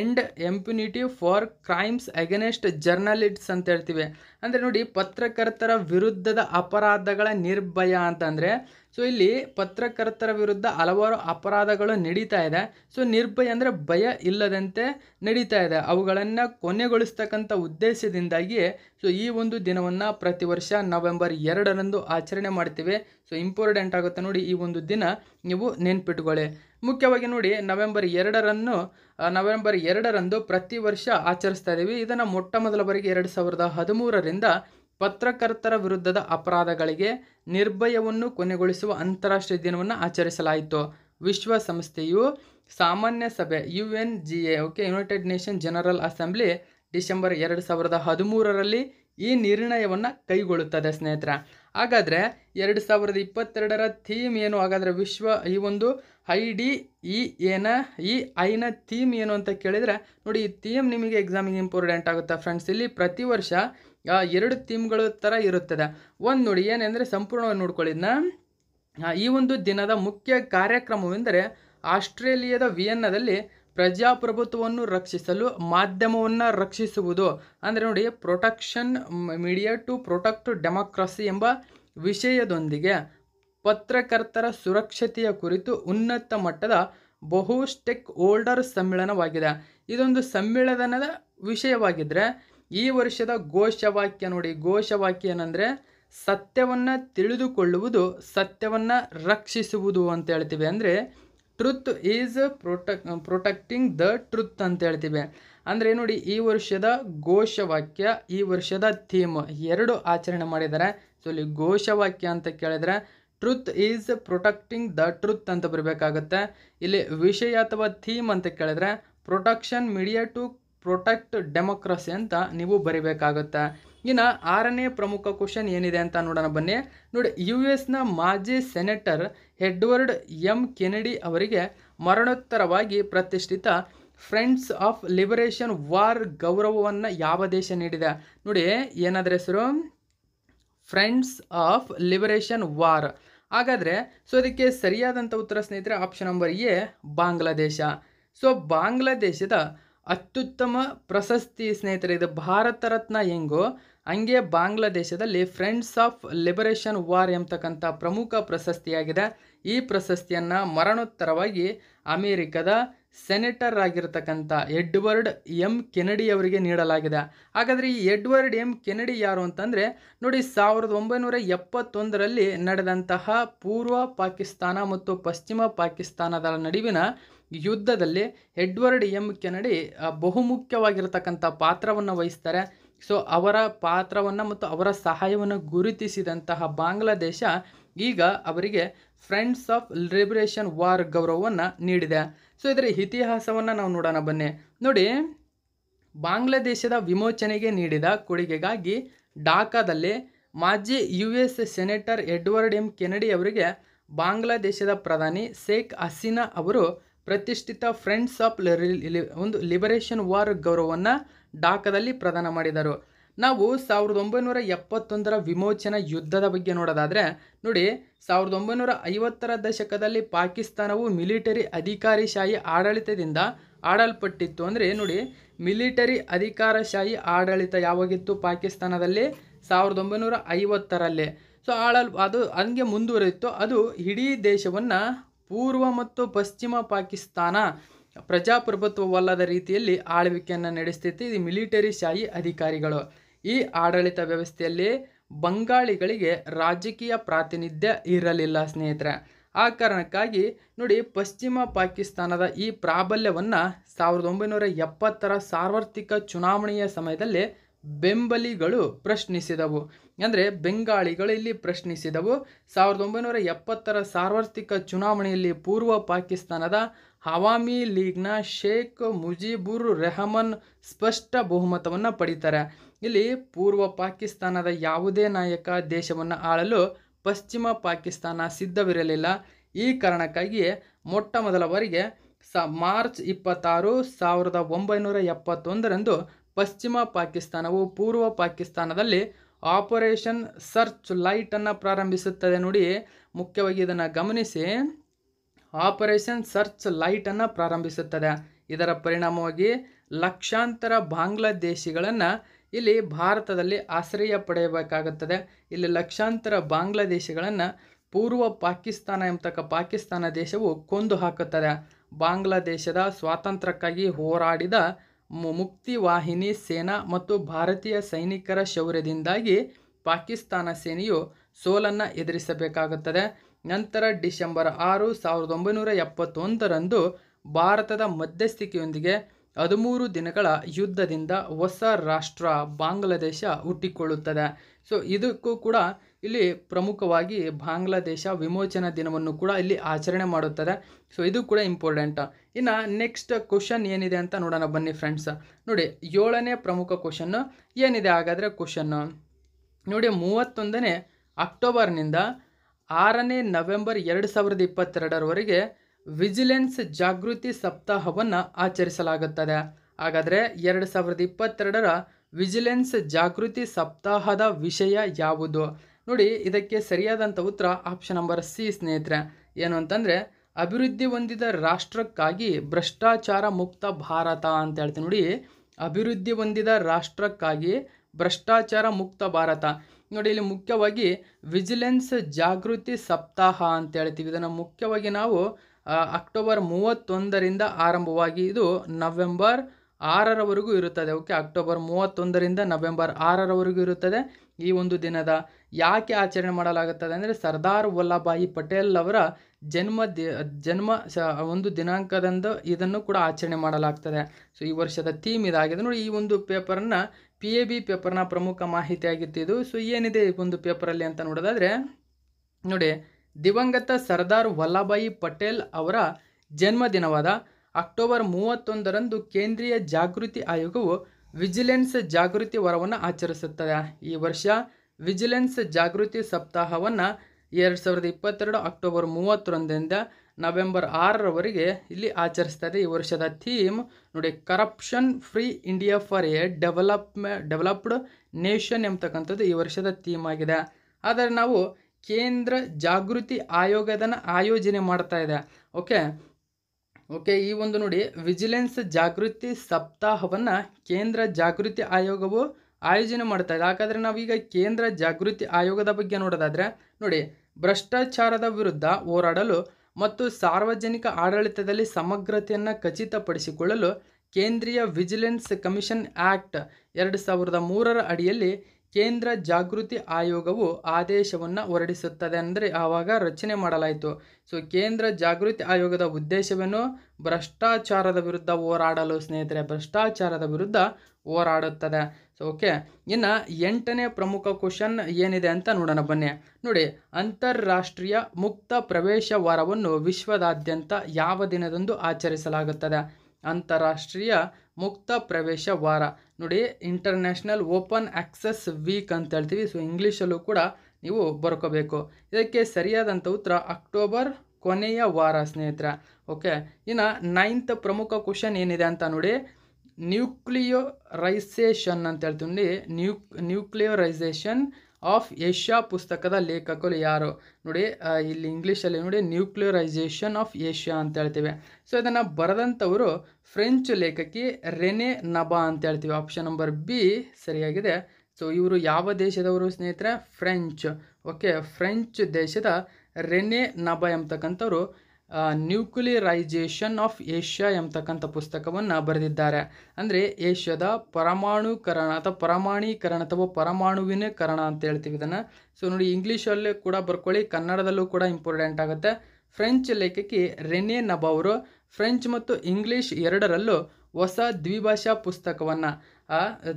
end impunity for crimes against journalists ಅಂತ ಹೇಳ್ತೀವಿ ಅಂದರೆ ನೋಡಿ ಪತ್ರಕರ್ತರ ವಿರುದ್ಧದ ಅಪರಾಧಗಳ ನಿರ್ಭಯ ಅಂತಂದರೆ ಸೊ ಇಲ್ಲಿ ಪತ್ರಕರ್ತರ ವಿರುದ್ಧ ಹಲವಾರು ಅಪರಾಧಗಳು ನಡೀತಾ ಇದೆ ಸೊ ನಿರ್ಭಯ ಅಂದರೆ ಭಯ ಇಲ್ಲದಂತೆ ನಡೀತಾ ಇದೆ ಅವುಗಳನ್ನು ಕೊನೆಗೊಳಿಸ್ತಕ್ಕಂಥ ಉದ್ದೇಶದಿಂದಾಗಿ ಸೊ ಈ ಒಂದು ದಿನವನ್ನು ಪ್ರತಿ ವರ್ಷ ನವೆಂಬರ್ ಎರಡರಂದು ಆಚರಣೆ ಮಾಡ್ತೀವಿ ಸೊ ಇಂಪಾರ್ಟೆಂಟ್ ಆಗುತ್ತೆ ನೋಡಿ ಈ ಒಂದು ದಿನ ನೀವು ನೆನ್ಪಿಟ್ಕೊಳ್ಳಿ ಮುಖ್ಯವಾಗಿ ನೋಡಿ ನವೆಂಬರ್ ಎರಡರನ್ನು ನವೆಂಬರ್ ಎರಡರಂದು ಪ್ರತಿ ವರ್ಷ ಆಚರಿಸ್ತಾ ಇದ್ದೀವಿ ಇದನ್ನು ಮೊಟ್ಟ ಮೊದಲ ಬಾರಿಗೆ ಎರಡು ಸಾವಿರದ ಹದಿಮೂರರಿಂದ ಪತ್ರಕರ್ತರ ವಿರುದ್ಧದ ಅಪರಾಧಗಳಿಗೆ ನಿರ್ಭಯವನ್ನು ಕೊನೆಗೊಳಿಸುವ ಅಂತಾರಾಷ್ಟ್ರೀಯ ದಿನವನ್ನು ಆಚರಿಸಲಾಯಿತು ವಿಶ್ವಸಂಸ್ಥೆಯು ಸಾಮಾನ್ಯ ಸಭೆ U N G A okay United Nation General Assembly December ಎರಡು ಸಾವಿರದ ಹದಿಮೂರರಲ್ಲಿ ಈ ನಿರ್ಣಯವನ್ನು ಕೈಗೊಳ್ಳುತ್ತದೆ ಸ್ನೇಹಿತರೆ ಹಾಗಾದರೆ ಎರಡು ಸಾವಿರದ ಇಪ್ಪತ್ತೆರಡರ ಥೀಮ್ ಏನು ಹಾಗಾದರೆ ವಿಶ್ವ ಈ ಒಂದು ಐ ಡಿ ಇ ಏನ ಇ ಐನ ಥೀಮ್ ಏನು ಅಂತ ಕೇಳಿದರೆ ನೋಡಿ ಈ ಥೀಮ್ ನಿಮಗೆ ಎಕ್ಸಾಮಿಗೆ ಇಂಪಾರ್ಟೆಂಟ್ ಆಗುತ್ತೆ ಫ್ರೆಂಡ್ಸ್ ಇಲ್ಲಿ ಪ್ರತಿ ವರ್ಷ ಎರಡು ಥೀಮ್ಗಳ ಥರ ಇರುತ್ತದೆ ಒಂದು ನೋಡಿ ಏನೆಂದರೆ ಸಂಪೂರ್ಣವಾಗಿ ನೋಡ್ಕೊಳ್ಳಿದ್ನ ಈ ಒಂದು ದಿನದ ಮುಖ್ಯ ಕಾರ್ಯಕ್ರಮವೆಂದರೆ ಆಸ್ಟ್ರೇಲಿಯಾದ ವಿಯನ್ನದಲ್ಲಿ ಪ್ರಜಾಪ್ರಭುತ್ವವನ್ನು ರಕ್ಷಿಸಲು ಮಾಧ್ಯಮವನ್ನು ರಕ್ಷಿಸುವುದು ಅಂದರೆ ನೋಡಿ protection media to protect democracy ಎಂಬ ವಿಷಯದೊಂದಿಗೆ ಪತ್ರಕರ್ತರ ಸುರಕ್ಷತೆಯ ಕುರಿತು ಉನ್ನತ ಮಟ್ಟದ ಬಹು ಸ್ಟೆಕ್ ಹೋಲ್ಡರ್ ಸಮ್ಮೇಳನವಾಗಿದೆ ಇದೊಂದು ಸಮ್ಮೇಳನದ ವಿಷಯವಾಗಿದ್ದರೆ ಈ ವರ್ಷದ ಘೋಷವಾಕ್ಯ ನೋಡಿ ಘೋಷವಾಕ್ಯ ಏನಂದರೆ ಸತ್ಯವನ್ನು ತಿಳಿದುಕೊಳ್ಳುವುದು ಸತ್ಯವನ್ನು ರಕ್ಷಿಸುವುದು ಅಂತ ಹೇಳ್ತೀವಿ ಅಂದರೆ truth is protect protecting the truth ಅಂತ ಹೇಳ್ತೀವಿ ಅಂದರೆ ನೋಡಿ ಈ ವರ್ಷದ ಘೋಷವಾಕ್ಯ ಈ ವರ್ಷದ ಥೀಮ್ ಎರಡು ಆಚರಣೆ ಮಾಡಿದ್ದಾರೆ ಸೊ ಇಲ್ಲಿ ಘೋಷವಾಕ್ಯ ಅಂತ ಕೇಳಿದರೆ truth is protecting the truth ಅಂತ ಬರಬೇಕಾಗತ್ತೆ ಇಲ್ಲಿ ವಿಷಯ ಅಥವಾ ಥೀಮ್ ಅಂತ ಕೇಳಿದ್ರೆ protection media to protect democracy ಅಂತ ನೀವು ಬರಿಬೇಕಾಗುತ್ತೆ ಇನ್ನು ಆರನೇ ಪ್ರಮುಖ ಕ್ವಶನ್ ಏನಿದೆ ಅಂತ ನೋಡೋಣ ಬನ್ನಿ ನೋಡಿ ಯು ಎಸ್ನ ಮಾಜಿ ಸೆನೆಟರ್ ಎಡ್ವರ್ಡ್ ಎಂ ಕೆನಡಿ ಅವರಿಗೆ ಮರಣೋತ್ತರವಾಗಿ ಪ್ರತಿಷ್ಠಿತ ಫ್ರೆಂಡ್ಸ್ ಆಫ್ ಲಿಬರೇಷನ್ ವಾರ್ ಗೌರವವನ್ನು ಯಾವ ದೇಶ ನೀಡಿದೆ ನೋಡಿ ಏನಾದ್ರೆ ಹೆಸರು ಫ್ರೆಂಡ್ಸ್ ಆಫ್ ಲಿಬರೇಷನ್ ವಾರ್ ಹಾಗಾದರೆ ಸೊ ಇದಕ್ಕೆ ಸರಿಯಾದಂಥ ಉತ್ತರ ಸ್ನೇಹಿತರೆ option number A Bangladesh so ಬಾಂಗ್ಲಾದೇಶದ ಅತ್ಯುತ್ತಮ ಪ್ರಶಸ್ತಿ ಸ್ನೇಹಿತರೆ ಇದು ಭಾರತ ರತ್ನ ಹೆಂಗೋ ಹಂಗೆ ಬಾಂಗ್ಲಾದೇಶದಲ್ಲಿ ಫ್ರೆಂಡ್ಸ್ ಆಫ್ ಲಿಬರೇಷನ್ ವಾರ್ ಎಂಬತಕ್ಕಂಥ ಪ್ರಮುಖ ಪ್ರಶಸ್ತಿಯಾಗಿದೆ ಈ ಪ್ರಶಸ್ತಿಯನ್ನು ಮರಣೋತ್ತರವಾಗಿ ಅಮೇರಿಕದ ಸೆನೆಟರ್ ಆಗಿರತಕ್ಕಂಥ ಎಡ್ವರ್ಡ್ ಎಂ ಕೆನಡಿ ಅವರಿಗೆ ನೀಡಲಾಗಿದೆ ಹಾಗಾದರೆ ಈ ಎಡ್ವರ್ಡ್ ಎಂ ಕೆನಡಿ ಯಾರು ಅಂತಂದರೆ ನೋಡಿ ಸಾವಿರದ ಒಂಬೈನೂರ ಎಪ್ಪತ್ತೊಂದರಲ್ಲಿ ನಡೆದಂತಹ ಪೂರ್ವ ಪಾಕಿಸ್ತಾನ ಮತ್ತು ಪಶ್ಚಿಮ ಪಾಕಿಸ್ತಾನದ ನಡುವಿನ ಯುದ್ಧದಲ್ಲಿ ಎಡ್ವರ್ಡ್ ಎಂ ಕೆನಡಿ ಬಹುಮುಖ್ಯವಾಗಿರತಕ್ಕಂಥ ಪಾತ್ರವನ್ನು ವಹಿಸ್ತಾರೆ ಸೊ ಅವರ ಪಾತ್ರವನ್ನು ಮತ್ತು ಅವರ ಸಹಾಯವನ್ನು ಗುರುತಿಸಿದಂತಹ ಬಾಂಗ್ಲಾದೇಶ ಈಗ ಅವರಿಗೆ ಫ್ರೆಂಡ್ಸ್ ಆಫ್ ಲಿಬರೇಷನ್ ವಾರ್ ಗೌರವವನ್ನು ನೀಡಿದೆ ಸೊ ಇದರ ಇತಿಹಾಸವನ್ನು ನಾವು ನೋಡೋಣ ಬನ್ನಿ ನೋಡಿ ಬಾಂಗ್ಲಾದೇಶದ ವಿಮೋಚನೆಗೆ ನೀಡಿದ ಕೊಡುಗೆಗಾಗಿ ಢಾಕಾದಲ್ಲಿ ಮಾಜಿ U S senator Edward M Kennedy ಅವರಿಗೆ ಬಾಂಗ್ಲಾದೇಶದ ಪ್ರಧಾನಿ ಶೇಖ್ ಹಸೀನಾ ಅವರು ಪ್ರತಿಷ್ಠಿತ ಫ್ರೆಂಡ್ಸ್ ಆಫ್ ಒಂದು ಲಿಬರೇಷನ್ ವಾರ್ ಗೌರವವನ್ನು ಡಾಕದಲ್ಲಿ ಪ್ರದಾನ ಮಾಡಿದರು ನಾವು ಸಾವಿರದ ಒಂಬೈನೂರ ಎಪ್ಪತ್ತೊಂದರ ವಿಮೋಚನಾ ಯುದ್ಧದ ಬಗ್ಗೆ ನೋಡೋದಾದರೆ ನೋಡಿ ಸಾವಿರದ ಒಂಬೈನೂರ ಐವತ್ತರ ದಶಕದಲ್ಲಿ ಪಾಕಿಸ್ತಾನವು ಮಿಲಿಟರಿ ಅಧಿಕಾರಿಶಾಹಿ ಆಡಳಿತದಿಂದ ಆಡಲ್ಪಟ್ಟಿತ್ತು ಅಂದರೆ ನೋಡಿ ಮಿಲಿಟರಿ ಅಧಿಕಾರಶಾಹಿ ಆಡಳಿತ ಯಾವಾಗಿತ್ತು ಪಾಕಿಸ್ತಾನದಲ್ಲಿ ಸಾವಿರದ ಒಂಬೈನೂರ ಐವತ್ತರಲ್ಲಿ ಸೊ ಆಳಲ್ ಅದು ಹಂಗೆ ಮುಂದುವರಿಯಿತು ಅದು ಇಡೀ ದೇಶವನ್ನು ಪೂರ್ವ ಮತ್ತು ಪಶ್ಚಿಮ ಪಾಕಿಸ್ತಾನ ಪ್ರಜಾಪ್ರಭುತ್ವವಲ್ಲದ ರೀತಿಯಲ್ಲಿ ಆಳ್ವಿಕೆಯನ್ನು ನಡೆಸ್ತಿತ್ತು ಇದು ಮಿಲಿಟರಿ ಶಾಹಿ ಅಧಿಕಾರಿಗಳು ಈ ಆಡಳಿತ ವ್ಯವಸ್ಥೆಯಲ್ಲಿ ಬಂಗಾಳಿಗಳಿಗೆ ರಾಜಕೀಯ ಪ್ರಾತಿನಿಧ್ಯ ಇರಲಿಲ್ಲ ಸ್ನೇಹಿತರೆ ಆ ಕಾರಣಕ್ಕಾಗಿ ನೋಡಿ ಪಶ್ಚಿಮ ಪಾಕಿಸ್ತಾನದ ಈ ಪ್ರಾಬಲ್ಯವನ್ನು ಸಾವಿರದ ಒಂಬೈನೂರ ಎಪ್ಪತ್ತರ ಸಾರ್ವತ್ರಿಕ ಚುನಾವಣೆಯ ಸಮಯದಲ್ಲಿ ಬೆಂಬಲಿಗಳು ಪ್ರಶ್ನಿಸಿದವು ಅಂದರೆ ಬೆಂಗಾಳಿಗಳು ಇಲ್ಲಿ ಪ್ರಶ್ನಿಸಿದವು ಸಾವಿರದ ಒಂಬೈನೂರ ಎಪ್ಪತ್ತರ ಸಾರ್ವತ್ರಿಕ ಚುನಾವಣೆಯಲ್ಲಿ ಪೂರ್ವ ಪಾಕಿಸ್ತಾನದ ಹವಾಮಿ ಲೀಗ್ನ ಶೇಖ್ ಮುಜೀಬುರ್ ರೆಹಮನ್ ಸ್ಪಷ್ಟ ಬಹುಮತವನ್ನು ಪಡೀತಾರೆ ಇಲ್ಲಿ ಪೂರ್ವ ಪಾಕಿಸ್ತಾನದ ಯಾವುದೇ ನಾಯಕ ದೇಶವನ್ನು ಆಳಲು ಪಶ್ಚಿಮ ಪಾಕಿಸ್ತಾನ ಸಿದ್ಧವಿರಲಿಲ್ಲ ಈ ಕಾರಣಕ್ಕಾಗಿ ಮೊಟ್ಟ ಮೊದಲ ಬಾರಿಗೆ ಸ ಮಾರ್ಚ್ ಇಪ್ಪತ್ತಾರು ಸಾವಿರದ ಒಂಬೈನೂರ ಎಪ್ಪತ್ತೊಂದರಂದು ಪಶ್ಚಿಮ ಪಾಕಿಸ್ತಾನವು ಪೂರ್ವ ಪಾಕಿಸ್ತಾನದಲ್ಲಿ ಆಪರೇಷನ್ ಸರ್ಚ್ ಲೈಟನ್ನು ಪ್ರಾರಂಭಿಸುತ್ತದೆ ನೋಡಿ ಮುಖ್ಯವಾಗಿ ಇದನ್ನು ಗಮನಿಸಿ ಆಪರೇಷನ್ ಸರ್ಚ್ ಲೈಟನ್ನು ಪ್ರಾರಂಭಿಸುತ್ತದೆ ಇದರ ಪರಿಣಾಮವಾಗಿ ಲಕ್ಷಾಂತರ ಬಾಂಗ್ಲಾದೇಶಿಗಳನ್ನು ಇಲ್ಲಿ ಭಾರತದಲ್ಲಿ ಆಶ್ರಯ ಪಡೆಯಬೇಕಾಗುತ್ತದೆ ಇಲ್ಲಿ ಲಕ್ಷಾಂತರ ಬಾಂಗ್ಲಾದೇಶಿಗಳನ್ನು ಪೂರ್ವ ಪಾಕಿಸ್ತಾನ ಎಂಬತಕ್ಕ ಪಾಕಿಸ್ತಾನ ದೇಶವು ಕೊಂದು ಹಾಕುತ್ತದೆ ಬಾಂಗ್ಲಾದೇಶದ ಸ್ವಾತಂತ್ರ್ಯಕ್ಕಾಗಿ ಹೋರಾಡಿದ ಮುಕ್ತಿ ವಾಹಿನಿ ಸೇನಾ ಮತ್ತು ಭಾರತೀಯ ಸೈನಿಕರ ಶೌರ್ಯದಿಂದಾಗಿ ಪಾಕಿಸ್ತಾನ ಸೇನೆಯು ಸೋಲನ್ನು ಎದುರಿಸಬೇಕಾಗುತ್ತದೆ ನಂತರ ಡಿಸೆಂಬರ್ ಆರು ಸಾವಿರದ ಒಂಬೈನೂರ ಎಪ್ಪತ್ತೊಂದರಂದು ಭಾರತದ ಮಧ್ಯಸ್ಥಿಕೆಯೊಂದಿಗೆ ಹದಿಮೂರು ದಿನಗಳ ಯುದ್ಧದಿಂದ ಹೊಸ ರಾಷ್ಟ್ರ ಬಾಂಗ್ಲಾದೇಶ ಹುಟ್ಟಿಕೊಳ್ಳುತ್ತದೆ ಸೊ ಇದಕ್ಕೂ ಕೂಡ ಇಲ್ಲಿ ಪ್ರಮುಖವಾಗಿ ಬಾಂಗ್ಲಾದೇಶ ವಿಮೋಚನಾ ದಿನವನ್ನು ಕೂಡ ಇಲ್ಲಿ ಆಚರಣೆ ಮಾಡುತ್ತದೆ ಸೊ ಇದು ಕೂಡ ಇಂಪಾರ್ಟೆಂಟ್ ಇನ್ನು ನೆಕ್ಸ್ಟ್ ಕ್ವಶನ್ ಏನಿದೆ ಅಂತ ನೋಡೋಣ ಬನ್ನಿ ಫ್ರೆಂಡ್ಸ್ ನೋಡಿ ಏಳನೇ ಪ್ರಮುಖ ಕ್ವಶನ್ನು ಏನಿದೆ ಹಾಗಾದರೆ ಕ್ವಶನ್ನು ನೋಡಿ ಮೂವತ್ತೊಂದನೇ ಅಕ್ಟೋಬರ್ನಿಂದ ಆರನೇ ನವೆಂಬರ್ ಎರಡು ಸಾವಿರದ ಇಪ್ಪತ್ತೆರಡರವರೆಗೆ ವಿಜಿಲೆನ್ಸ್ ಜಾಗೃತಿ ಸಪ್ತಾಹವನ್ನು ಆಚರಿಸಲಾಗುತ್ತದೆ ಹಾಗಾದರೆ ಎರಡು ಸಾವಿರದ ಇಪ್ಪತ್ತೆರಡರ ವಿಜಿಲೆನ್ಸ್ ಜಾಗೃತಿ ಸಪ್ತಾಹದ ವಿಷಯ ಯಾವುದು ನೋಡಿ ಇದಕ್ಕೆ ಸರಿಯಾದಂಥ ಉತ್ತರ ಆಪ್ಷನ್ ನಂಬರ್ ಸಿ ಸ್ನೇಹಿತರೆ ಏನು ಅಂತಂದರೆ ಅಭಿವೃದ್ಧಿ ಹೊಂದಿದ ರಾಷ್ಟ್ರಕ್ಕಾಗಿ ಭ್ರಷ್ಟಾಚಾರ ಮುಕ್ತ ಭಾರತ ಅಂತ ಹೇಳ್ತೀನಿ ನೋಡಿ ಅಭಿವೃದ್ಧಿ ಹೊಂದಿದ ರಾಷ್ಟ್ರಕ್ಕಾಗಿ ಭ್ರಷ್ಟಾಚಾರ ಮುಕ್ತ ಭಾರತ ನೋಡಿ ಇಲ್ಲಿ ಮುಖ್ಯವಾಗಿ ವಿಜಿಲೆನ್ಸ್ ಜಾಗೃತಿ ಸಪ್ತಾಹ ಅಂತ ಹೇಳ್ತೀವಿ ಇದನ್ನು ಮುಖ್ಯವಾಗಿ ನಾವು ಅಕ್ಟೋಬರ್ ಮೂವತ್ತೊಂದರಿಂದ ಆರಂಭವಾಗಿ ಇದು ನವೆಂಬರ್ ಆರರವರೆಗೂ ಇರುತ್ತದೆ ಓಕೆ ಅಕ್ಟೋಬರ್ ಮೂವತ್ತೊಂದರಿಂದ ನವೆಂಬರ್ ಆರರವರೆಗೂ ಇರುತ್ತದೆ ಈ ಒಂದು ದಿನದ ಯಾಕೆ ಆಚರಣೆ ಮಾಡಲಾಗುತ್ತದೆ ಅಂದರೆ ಸರ್ದಾರ್ ವಲ್ಲಭಾಯಿ ಪಟೇಲ್ ಅವರ ಜನ್ಮ ದಿ ಜನ್ಮ ಒಂದು ದಿನಾಂಕದಂದು ಇದನ್ನು ಕೂಡ ಆಚರಣೆ ಮಾಡಲಾಗ್ತದೆ ಸೊ ಈ ವರ್ಷದ ಥೀಮ್ ಇದಾಗಿದೆ ನೋಡಿ ಈ ಒಂದು ಪೇಪರನ್ನು ಪಿ ಎ ಬಿ ಪೇಪರ್ನ ಪ್ರಮುಖ ಮಾಹಿತಿ ಇದು ಸೊ ಏನಿದೆ ಈ ಒಂದು ಪೇಪರಲ್ಲಿ ಅಂತ ನೋಡೋದಾದರೆ ನೋಡಿ ದಿವಂಗತ ಸರ್ದಾರ್ ವಲ್ಲಭಾಯಿ ಪಟೇಲ್ ಅವರ ಜನ್ಮದಿನವಾದ ಅಕ್ಟೋಬರ್ ಮೂವತ್ತೊಂದರಂದು ಕೇಂದ್ರೀಯ ಜಾಗೃತಿ ಆಯೋಗವು ವಿಜಿಲೆನ್ಸ್ ಜಾಗೃತಿ ವರವನ್ನು ಆಚರಿಸುತ್ತದೆ ಈ ವರ್ಷ ವಿಜಿಲೆನ್ಸ್ ಜಾಗೃತಿ ಸಪ್ತಾಹವನ್ನು ಎರಡು ಸಾವಿರದ ಇಪ್ಪತ್ತೆರಡು ಅಕ್ಟೋಬರ್ ಮೂವತ್ತೊಂದರಿಂದ ನವೆಂಬರ್ ಆರರವರೆಗೆ ಇಲ್ಲಿ ಇದೆ ಈ ವರ್ಷದ ಥೀಮ್ ನೋಡಿ corruption free India for a development developed nation ಎಂಬತಕ್ಕಂಥದ್ದು ಈ ವರ್ಷದ ಥೀಮ್ ಆಗಿದೆ ಆದರೆ ನಾವು ಕೇಂದ್ರ ಜಾಗೃತಿ ಆಯೋಗದನ್ನು ಆಯೋಜನೆ ಮಾಡ್ತಾ ಇದೆ ಓಕೆ ಓಕೆ ಈ ಒಂದು ನೋಡಿ ವಿಜಿಲೆನ್ಸ್ ಜಾಗೃತಿ ಸಪ್ತಾಹವನ್ನು ಕೇಂದ್ರ ಜಾಗೃತಿ ಆಯೋಗವು ಆಯೋಜನೆ ಮಾಡ್ತಾ ಇದೆ ಯಾಕಂದರೆ ನಾವೀಗ ಕೇಂದ್ರ ಜಾಗೃತಿ ಆಯೋಗದ ಬಗ್ಗೆ ನೋಡೋದಾದ್ರೆ ನೋಡಿ ಭ್ರಷ್ಟಾಚಾರದ ವಿರುದ್ಧ ಹೋರಾಡಲು ಮತ್ತು ಸಾರ್ವಜನಿಕ ಆಡಳಿತದಲ್ಲಿ ಸಮಗ್ರತೆಯನ್ನು ಖಚಿತಪಡಿಸಿಕೊಳ್ಳಲು ಕೇಂದ್ರೀಯ ವಿಜಿಲೆನ್ಸ್ ಕಮಿಷನ್ ಆ್ಯಕ್ಟ್ ಎರಡು ಸಾವಿರದ ಮೂರರ ಅಡಿಯಲ್ಲಿ ಕೇಂದ್ರ ಜಾಗೃತಿ ಆಯೋಗವು ಆದೇಶವನ್ನು ಹೊರಡಿಸುತ್ತದೆ ಅಂದರೆ ಆವಾಗ ರಚನೆ ಮಾಡಲಾಯಿತು ಸೊ ಕೇಂದ್ರ ಜಾಗೃತಿ ಆಯೋಗದ ಉದ್ದೇಶವೇನು ಭ್ರಷ್ಟಾಚಾರದ ವಿರುದ್ಧ ಹೋರಾಡಲು ಸ್ನೇಹಿತರೆ ಭ್ರಷ್ಟಾಚಾರದ ವಿರುದ್ಧ ಹೋರಾಡುತ್ತದೆ ಸೊ ಓಕೆ ಇನ್ನು ಎಂಟನೇ ಪ್ರಮುಖ ಕ್ವಶನ್ ಏನಿದೆ ಅಂತ ನೋಡೋಣ ಬನ್ನಿ ನೋಡಿ ಅಂತಾರಾಷ್ಟ್ರೀಯ ಮುಕ್ತ ಪ್ರವೇಶ ವಾರವನ್ನು ವಿಶ್ವದಾದ್ಯಂತ ಯಾವ ದಿನದಂದು ಆಚರಿಸಲಾಗುತ್ತದೆ ಅಂತಾರಾಷ್ಟ್ರೀಯ ಮುಕ್ತ ಪ್ರವೇಶ ವಾರ ನೋಡಿ ಇಂಟರ್ನ್ಯಾಷನಲ್ ಓಪನ್ ಆಕ್ಸೆಸ್ ವೀಕ್ ಅಂತ ಹೇಳ್ತೀವಿ ಸೊ ಇಂಗ್ಲೀಷಲ್ಲೂ ಕೂಡ ನೀವು ಬರ್ಕೋಬೇಕು ಇದಕ್ಕೆ ಸರಿಯಾದಂಥ ಉತ್ತರ ಅಕ್ಟೋಬರ್ ಕೊನೆಯ ವಾರ ಸ್ನೇಹಿತರೆ ಓಕೆ ಇನ್ನು ನೈನ್ತ್ ಪ್ರಮುಖ ಕ್ವಶನ್ ಏನಿದೆ ಅಂತ ನೋಡಿ ನ್ಯೂಕ್ಲಿಯೋರೈಸೇಷನ್ ಅಂತ ಹೇಳ್ತೀವಿ ನ್ಯೂ ನ್ಯೂಕ್ಲಿಯೋರೈಸೇಷನ್ ಆಫ್ ಏಷ್ಯಾ ಪುಸ್ತಕದ ಲೇಖಕರು ಯಾರು ನೋಡಿ ಇಲ್ಲಿ ಇಂಗ್ಲೀಷಲ್ಲಿ ನೋಡಿ ನ್ಯೂಕ್ಲಿಯರೈಸೇಷನ್ ಆಫ್ ಏಷ್ಯಾ ಅಂತ ಹೇಳ್ತೀವಿ ಸೊ ಇದನ್ನು ಬರೆದಂಥವರು ಫ್ರೆಂಚ್ ಲೇಖಕಿ ರೆನೆ ನಬಾ ಅಂತ ಹೇಳ್ತೀವಿ ಆಪ್ಷನ್ ನಂಬರ್ ಬಿ ಸರಿಯಾಗಿದೆ ಸೊ ಇವರು ಯಾವ ದೇಶದವರು ಸ್ನೇಹಿತರೆ ಫ್ರೆಂಚ್ ಓಕೆ ಫ್ರೆಂಚ್ ದೇಶದ ರೆನೆ ನಬಾ ಎಂಬತಕ್ಕಂಥವ್ರು ನ್ಯೂಕ್ಲಿಯರೈಜೇಷನ್ ಆಫ್ ಏಷ್ಯಾ ಎಂಬತಕ್ಕಂಥ ಪುಸ್ತಕವನ್ನು ಬರೆದಿದ್ದಾರೆ ಅಂದರೆ ಏಷ್ಯಾದ ಪರಮಾಣುಕರಣ ಅಥವಾ ಪರಮಾಣೀಕರಣ ಅಥವಾ ಕರಣ ಅಂತ ಹೇಳ್ತೀವಿ ಇದನ್ನು ಸೊ ನೋಡಿ ಇಂಗ್ಲೀಷಲ್ಲೇ ಕೂಡ ಬರ್ಕೊಳ್ಳಿ ಕನ್ನಡದಲ್ಲೂ ಕೂಡ ಇಂಪಾರ್ಟೆಂಟ್ ಆಗುತ್ತೆ ಫ್ರೆಂಚ್ ಲೇಖಕಿ ರೆನೆ ನಬ ಅವರು ಫ್ರೆಂಚ್ ಮತ್ತು ಇಂಗ್ಲೀಷ್ ಎರಡರಲ್ಲೂ ಹೊಸ ದ್ವಿಭಾಷಾ ಪುಸ್ತಕವನ್ನು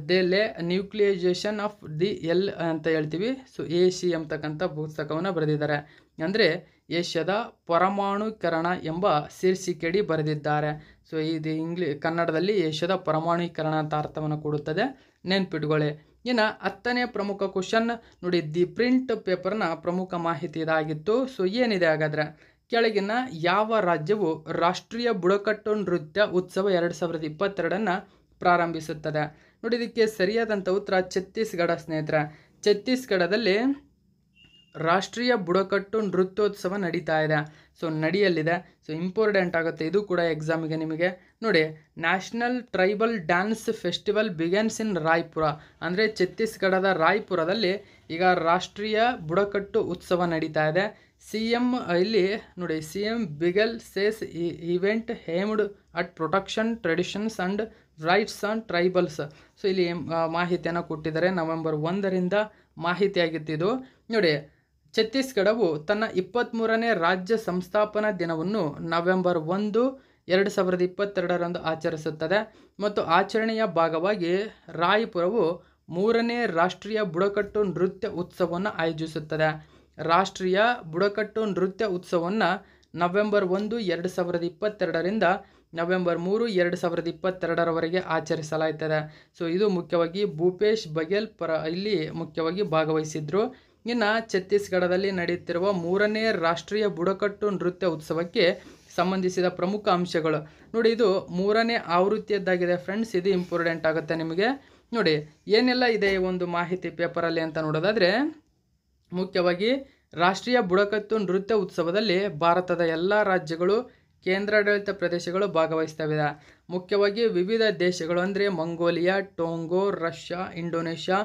ದೇ ಲೆ ನ್ಯೂಕ್ಲಿಯೈಜೇಷನ್ ಆಫ್ ದಿ ಎಲ್ ಅಂತ ಹೇಳ್ತೀವಿ ಸೊ ಎ ಸಿ ಎಂಬತಕ್ಕಂಥ ಪುಸ್ತಕವನ್ನು ಬರೆದಿದ್ದಾರೆ ಅಂದರೆ ಏಷ್ಯಾದ ಪರಮಾಣುಕರಣ ಎಂಬ ಶೀರ್ಷಿಕೆಡಿ ಬರೆದಿದ್ದಾರೆ ಸೊ ಇದು ಇಂಗ್ಲಿ ಕನ್ನಡದಲ್ಲಿ ಏಷ್ಯಾದ ಪರಮಾಣುಕರಣ ಅಂತ ಅರ್ಥವನ್ನು ಕೊಡುತ್ತದೆ ನೆನ್ಪಿಟ್ಕೊಳ್ಳಿ ಇನ್ನು ಹತ್ತನೇ ಪ್ರಮುಖ ಕ್ವಶನ್ ನೋಡಿ ದಿ ಪ್ರಿಂಟ್ ಪೇಪರ್ನ ಪ್ರಮುಖ ಮಾಹಿತಿ ಇದಾಗಿತ್ತು ಸೊ ಏನಿದೆ ಹಾಗಾದರೆ ಕೆಳಗಿನ ಯಾವ ರಾಜ್ಯವು ರಾಷ್ಟ್ರೀಯ ಬುಡಕಟ್ಟು ನೃತ್ಯ ಉತ್ಸವ ಎರಡು ಸಾವಿರದ ಇಪ್ಪತ್ತೆರಡನ್ನು ಪ್ರಾರಂಭಿಸುತ್ತದೆ ನೋಡಿ ಇದಕ್ಕೆ ಸರಿಯಾದಂಥ ಉತ್ತರ ಛತ್ತೀಸ್ಗಢ ಸ್ನೇಹಿತರೆ ಛತ್ತೀಸ್ಗಢದಲ್ಲಿ ರಾಷ್ಟ್ರೀಯ ಬುಡಕಟ್ಟು ನೃತ್ಯೋತ್ಸವ ನಡೀತಾ ಇದೆ ಸೊ ನಡೆಯಲ್ಲಿದೆ ಸೊ ಇಂಪಾರ್ಟೆಂಟ್ ಆಗುತ್ತೆ ಇದು ಕೂಡ ಎಕ್ಸಾಮಿಗೆ ನಿಮಗೆ ನೋಡಿ national tribal dance festival begins in Raipur ಅಂದರೆ ಛತ್ತೀಸ್ಗಢದ ರಾಯ್ಪುರದಲ್ಲಿ ಈಗ ರಾಷ್ಟ್ರೀಯ ಬುಡಕಟ್ಟು ಉತ್ಸವ ನಡೀತಾ ಇದೆ ಸಿ ಎಮ್ ಇಲ್ಲಿ ನೋಡಿ C M Baghel says event aimed at protection traditions and rights and tribals so ಇಲ್ಲಿ ಮಾಹಿತಿಯನ್ನು ಕೊಟ್ಟಿದ್ದಾರೆ ನವೆಂಬರ್ ಒಂದರಿಂದ ಮಾಹಿತಿಯಾಗಿತ್ತು ಇದು ನೋಡಿ ಛತ್ತೀಸ್ಗಢವು ತನ್ನ ಇಪ್ಪತ್ತ್ಮೂರನೇ ರಾಜ್ಯ ಸಂಸ್ಥಾಪನಾ ದಿನವನ್ನು ನವೆಂಬರ್ ಒಂದು ಎರಡು ಸಾವಿರದ ಇಪ್ಪತ್ತೆರಡರಂದು ಆಚರಿಸುತ್ತದೆ ಮತ್ತು ಆಚರಣೆಯ ಭಾಗವಾಗಿ ರಾಯ್ಪುರವು ಮೂರನೇ ರಾಷ್ಟ್ರೀಯ ಬುಡಕಟ್ಟು ನೃತ್ಯ ಉತ್ಸವವನ್ನು ಆಯೋಜಿಸುತ್ತದೆ ರಾಷ್ಟ್ರೀಯ ಬುಡಕಟ್ಟು ನೃತ್ಯ ಉತ್ಸವವನ್ನು ನವೆಂಬರ್ ಒಂದು ಎರಡು ಸಾವಿರದ ಇಪ್ಪತ್ತೆರಡರಿಂದ ನವೆಂಬರ್ ಮೂರು ಎರಡು ಸಾವಿರದ ಇಪ್ಪತ್ತೆರಡರವರೆಗೆ ಆಚರಿಸಲಾಯ್ತದೆ ಸೊ ಇದು ಮುಖ್ಯವಾಗಿ ಭೂಪೇಶ್ ಬಘೇಲ್ ಪರ ಇಲ್ಲಿ ಮುಖ್ಯವಾಗಿ ಭಾಗವಹಿಸಿದ್ರು ಇನ್ನು ಛತ್ತೀಸ್ಗಢದಲ್ಲಿ ನಡೆಯುತ್ತಿರುವ ಮೂರನೇ ರಾಷ್ಟ್ರೀಯ ಬುಡಕಟ್ಟು ನೃತ್ಯ ಉತ್ಸವಕ್ಕೆ ಸಂಬಂಧಿಸಿದ ಪ್ರಮುಖ ಅಂಶಗಳು ನೋಡಿ ಇದು ಮೂರನೇ ಆವೃತ್ತಿಯದ್ದಾಗಿದೆ ಫ್ರೆಂಡ್ಸ್ ಇದು ಇಂಪಾರ್ಟೆಂಟ್ ಆಗುತ್ತೆ ನಿಮಗೆ ನೋಡಿ ಏನೆಲ್ಲ ಇದೆ ಈ ಒಂದು ಮಾಹಿತಿ ಪೇಪರಲ್ಲಿ ಅಂತ ನೋಡೋದಾದರೆ ಮುಖ್ಯವಾಗಿ ರಾಷ್ಟ್ರೀಯ ಬುಡಕಟ್ಟು ನೃತ್ಯ ಉತ್ಸವದಲ್ಲಿ ಭಾರತದ ಎಲ್ಲ ರಾಜ್ಯಗಳು ಕೇಂದ್ರಾಡಳಿತ ಪ್ರದೇಶಗಳು ಭಾಗವಹಿಸ್ತಾವೆ ಮುಖ್ಯವಾಗಿ ವಿವಿಧ ದೇಶಗಳು ಅಂದರೆ Mongolia Togo Russia Indonesia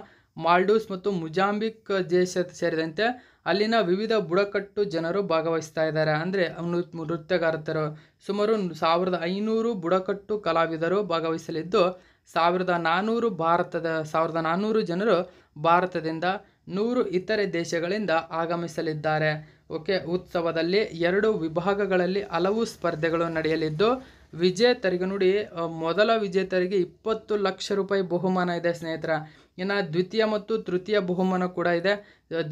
Maldives ಮತ್ತು ಮುಜಾಂಬಿಕ್ ದೇಶ ಸೇರಿದಂತೆ ಅಲ್ಲಿನ ವಿವಿಧ ಬುಡಕಟ್ಟು ಜನರು ಭಾಗವಹಿಸ್ತಾ ಇದ್ದಾರೆ ಅಂದರೆ ನೃತ್ಯಗಾರತರು ಸುಮಾರು ಸಾವಿರದ ಐನೂರು ಬುಡಕಟ್ಟು ಕಲಾವಿದರು ಭಾಗವಹಿಸಲಿದ್ದು ಸಾವಿರದ ನಾನ್ನೂರು ಭಾರತದ ಸಾವಿರದ ನಾನ್ನೂರು ಜನರು ಭಾರತದಿಂದ ನೂರು ಇತರೆ ದೇಶಗಳಿಂದ ಆಗಮಿಸಲಿದ್ದಾರೆ ಓಕೆ ಉತ್ಸವದಲ್ಲಿ ಎರಡು ವಿಭಾಗಗಳಲ್ಲಿ ಹಲವು ಸ್ಪರ್ಧೆಗಳು ನಡೆಯಲಿದ್ದು ವಿಜೇತರಿಗೆ ನೋಡಿ ಮೊದಲ ವಿಜೇತರಿಗೆ ಇಪ್ಪತ್ತು ಲಕ್ಷ ರೂಪಾಯಿ ಬಹುಮಾನ ಇದೆ ಸ್ನೇಹಿತರ ಇನ್ನು ದ್ವಿತೀಯ ಮತ್ತು ತೃತೀಯ ಬಹುಮಾನ ಕೂಡ ಇದೆ